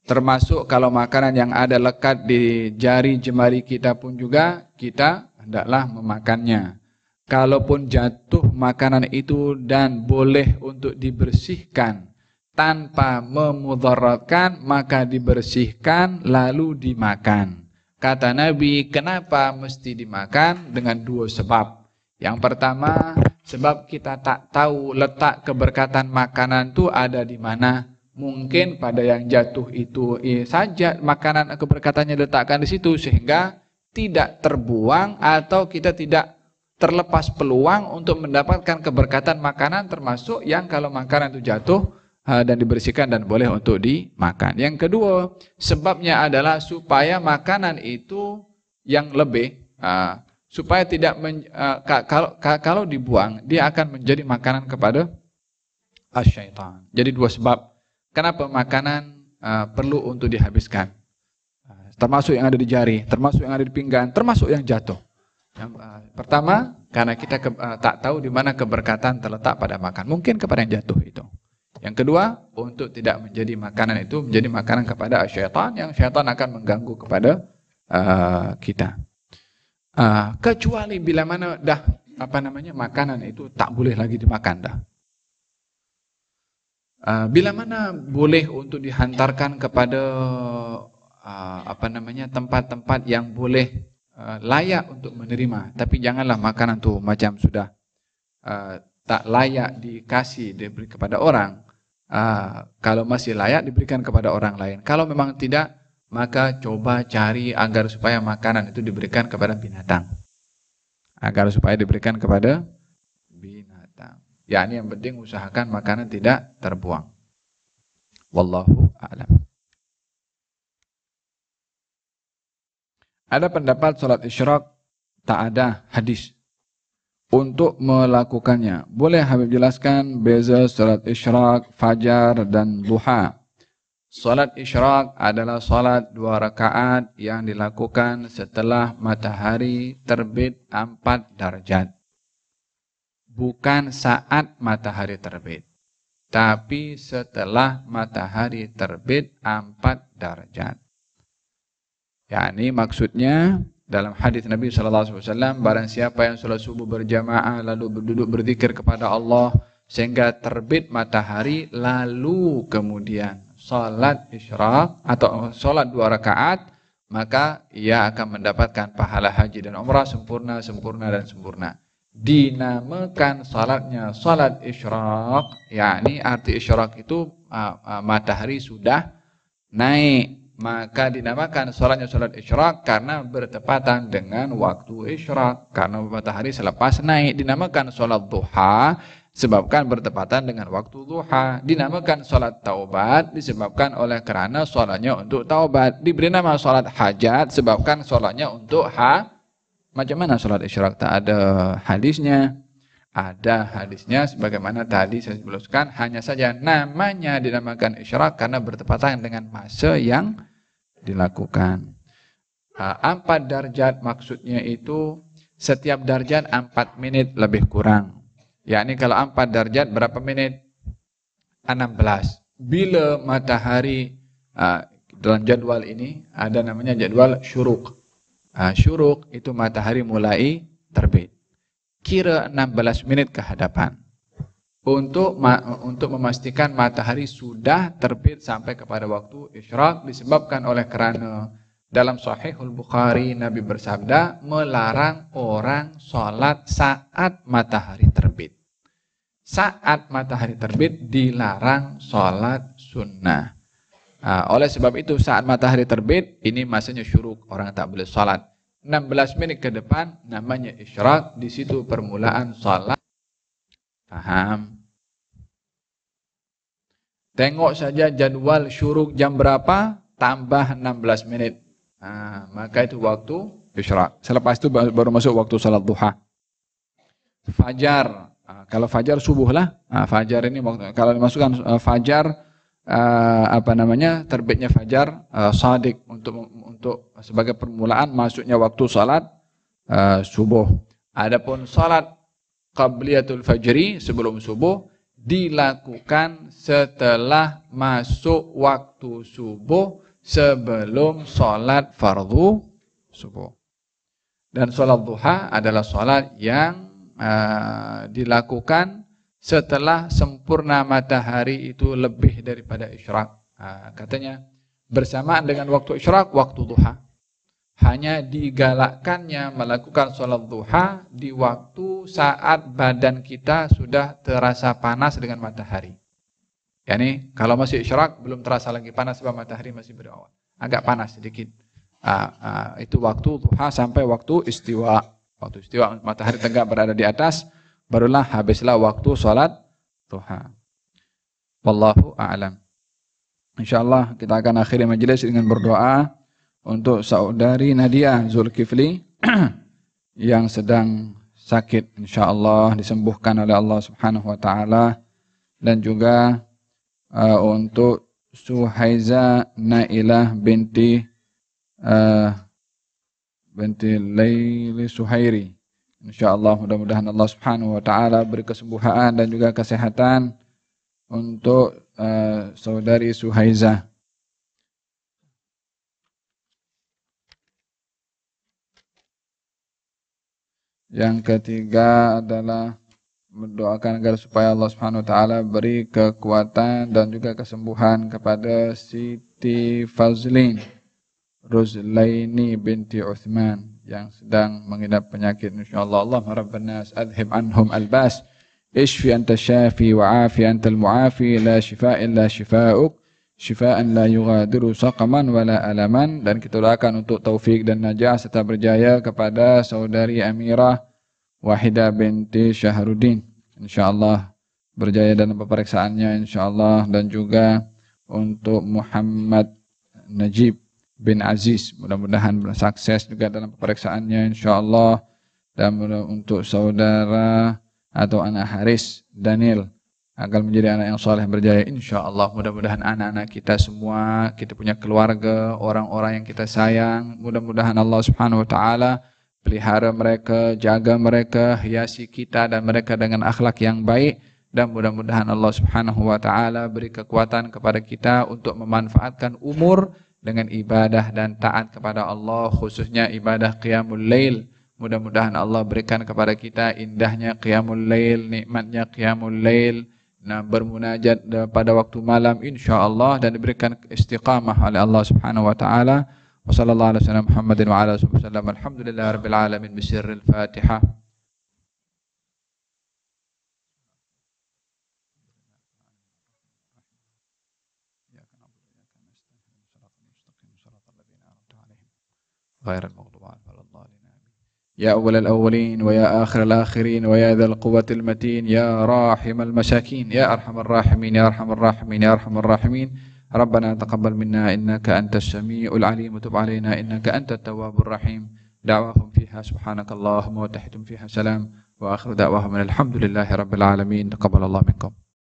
S1: Termasuk kalau makanan yang ada lekat di jari jemari kita pun juga kita hendaklah memakannya. Kalaupun jatuh makanan itu dan boleh untuk dibersihkan tanpa memudaratkan maka dibersihkan lalu dimakan. Kata Nabi, kenapa mesti dimakan? Dengan dua sebab. Yang pertama, sebab kita tak tahu letak keberkatan makanan itu ada di mana Mungkin pada yang jatuh itu eh, saja makanan keberkatannya diletakkan di situ sehingga tidak terbuang atau kita tidak terlepas peluang untuk mendapatkan keberkatan makanan termasuk yang kalau makanan itu jatuh eh, dan dibersihkan dan boleh untuk dimakan. Yang kedua, sebabnya adalah supaya makanan itu yang lebih eh, supaya tidak men, eh, kalau kalau dibuang dia akan menjadi makanan kepada syaitan. Jadi dua sebab Kenapa makanan uh, perlu untuk dihabiskan? Eh, termasuk yang ada di jari, termasuk yang ada di pinggang, termasuk yang jatuh. Yang, uh, pertama, karena kita ke, uh, tak tahu di mana keberkatan terletak pada makan. Mungkin kepada yang jatuh itu. Yang kedua, untuk tidak menjadi makanan itu menjadi makanan kepada syaitan yang syaitan akan mengganggu kepada uh, kita. Uh, kecuali bila mana dah apa namanya makanan itu tak boleh lagi dimakan dah. Ah, bila mana boleh untuk dihantarkan kepada uh, apa namanya tempat-tempat yang boleh uh, layak untuk menerima tapi janganlah makanan tu macam sudah uh, tak layak dikasih diberi kepada orang uh, kalau masih layak diberikan kepada orang lain kalau memang tidak maka coba cari agar supaya makanan itu diberikan kepada binatang agar supaya diberikan kepada binatang Yakni yang penting usahakan makanan tidak terbuang. Wallahu a'lam. Ada pendapat sholat isyraq tak ada hadis untuk melakukannya. Boleh Habib jelaskan beza sholat isyraq, fajar, dan duha. Sholat isyraq adalah sholat dua rakaat yang dilakukan setelah matahari terbit empat darjat bukan saat matahari terbit, tapi setelah matahari terbit empat darjat. Ya, ini maksudnya dalam hadis Nabi sallallahu alaihi wasallam barang siapa yang salat subuh berjamaah lalu berduduk berzikir kepada Allah sehingga terbit matahari lalu kemudian salat isyraq atau salat dua rakaat maka ia akan mendapatkan pahala haji dan umrah sempurna sempurna dan sempurna dinamakan salatnya salat isyraq yakni arti isyraq itu uh, uh, matahari sudah naik maka dinamakan salatnya salat isyraq karena bertepatan dengan waktu isyraq karena matahari selepas naik dinamakan salat duha sebabkan bertepatan dengan waktu duha dinamakan salat taubat disebabkan oleh karena salatnya untuk taubat diberi nama salat hajat sebabkan salatnya untuk ha Macam mana sholat isyrak? Tak ada hadisnya. Ada hadisnya sebagaimana tadi saya sebutkan. Hanya saja namanya dinamakan isyrak karena bertepatan dengan masa yang dilakukan. Empat darjat maksudnya itu setiap darjat empat menit lebih kurang. Yakni kalau empat darjat berapa menit? 16. Bila matahari dalam jadwal ini ada namanya jadwal syuruk uh, syuruk itu matahari mulai terbit. Kira 16 menit ke hadapan. Untuk untuk memastikan matahari sudah terbit sampai kepada waktu isyraq disebabkan oleh kerana dalam Sahihul Bukhari Nabi bersabda melarang orang sholat saat matahari terbit. Saat matahari terbit dilarang sholat sunnah. Nah, oleh sebab itu saat matahari terbit ini masanya syuruk orang tak boleh salat. 16 menit ke depan namanya isyrak di situ permulaan salat. Paham? Tengok saja jadwal syuruk jam berapa tambah 16 menit. Nah, maka itu waktu isyrak. Selepas itu baru masuk waktu salat duha. Fajar. Nah, kalau fajar subuh lah. Nah, fajar ini kalau dimasukkan ah, fajar uh, apa namanya terbitnya fajar uh, eh, sadik untuk untuk sebagai permulaan masuknya waktu salat uh, subuh. Adapun salat qabliyatul fajri sebelum subuh dilakukan setelah masuk waktu subuh sebelum salat fardhu subuh. Dan salat duha adalah salat yang uh, dilakukan setelah sempurna matahari itu lebih daripada isyrak. katanya bersamaan dengan waktu isyrak, waktu duha. Hanya digalakkannya melakukan sholat duha di waktu saat badan kita sudah terasa panas dengan matahari. Yani kalau masih isyrak belum terasa lagi panas sebab matahari masih berawan. Agak panas sedikit. Uh, uh, itu waktu duha sampai waktu istiwa. Waktu istiwa matahari tegak berada di atas, barulah habislah waktu salat duha. Wallahu a'lam. Insyaallah kita akan akhiri majlis dengan berdoa untuk saudari Nadia Zulkifli yang sedang sakit insyaallah disembuhkan oleh Allah Subhanahu wa taala dan juga uh, untuk Suhaiza Nailah binti uh, binti Laili Suhairi Insyaallah mudah-mudahan Allah Subhanahu Wa Taala beri kesembuhan dan juga kesehatan untuk uh, saudari Suhaiza. Yang ketiga adalah mendoakan agar supaya Allah Subhanahu wa taala beri kekuatan dan juga kesembuhan kepada Siti Fazlin Ruzlaini binti Uthman yang sedang mengidap penyakit insyaallah Allah rabban nas adhib anhum albas ishfi anta syafi wa afi anta almuafi la shifa illa shifauk shifaan la yughadiru saqaman wala alaman dan kita doakan untuk taufik dan najah serta berjaya kepada saudari Amira Wahida binti Syahrudin insyaallah berjaya dalam pemeriksaannya insyaallah dan juga untuk Muhammad Najib bin Aziz. Mudah-mudahan sukses juga dalam pemeriksaannya insyaAllah. Dan mudah untuk saudara atau anak Haris, Daniel. Agar menjadi anak yang soleh berjaya insyaAllah. Mudah-mudahan anak-anak kita semua, kita punya keluarga, orang-orang yang kita sayang. Mudah-mudahan Allah subhanahu wa ta'ala pelihara mereka, jaga mereka, hiasi kita dan mereka dengan akhlak yang baik. Dan mudah-mudahan Allah subhanahu wa ta'ala beri kekuatan kepada kita untuk memanfaatkan umur dengan ibadah dan taat kepada Allah khususnya ibadah qiyamul lail mudah-mudahan Allah berikan kepada kita indahnya qiyamul lail nikmatnya qiyamul lail nah bermunajat pada waktu malam insyaallah dan diberikan istiqamah oleh Allah Subhanahu wa taala wa sallallahu alaihi wasallam Muhammadin wa ala alihi wasallam alhamdulillahi alamin bisirril fatihah غير المغضوب عليهم ولا الضالين يا أول الأولين ويا آخر الآخرين ويا ذا القوة المتين يا راحم المساكين يا أرحم الراحمين يا أرحم الراحمين يا أرحم الراحمين ربنا تقبل منا إنك أنت السميع العليم وتب علينا إنك أنت التواب الرحيم دعواهم فيها سبحانك اللهم وتحتم فيها سلام وآخر دعواهم الحمد لله رب العالمين تقبل الله منكم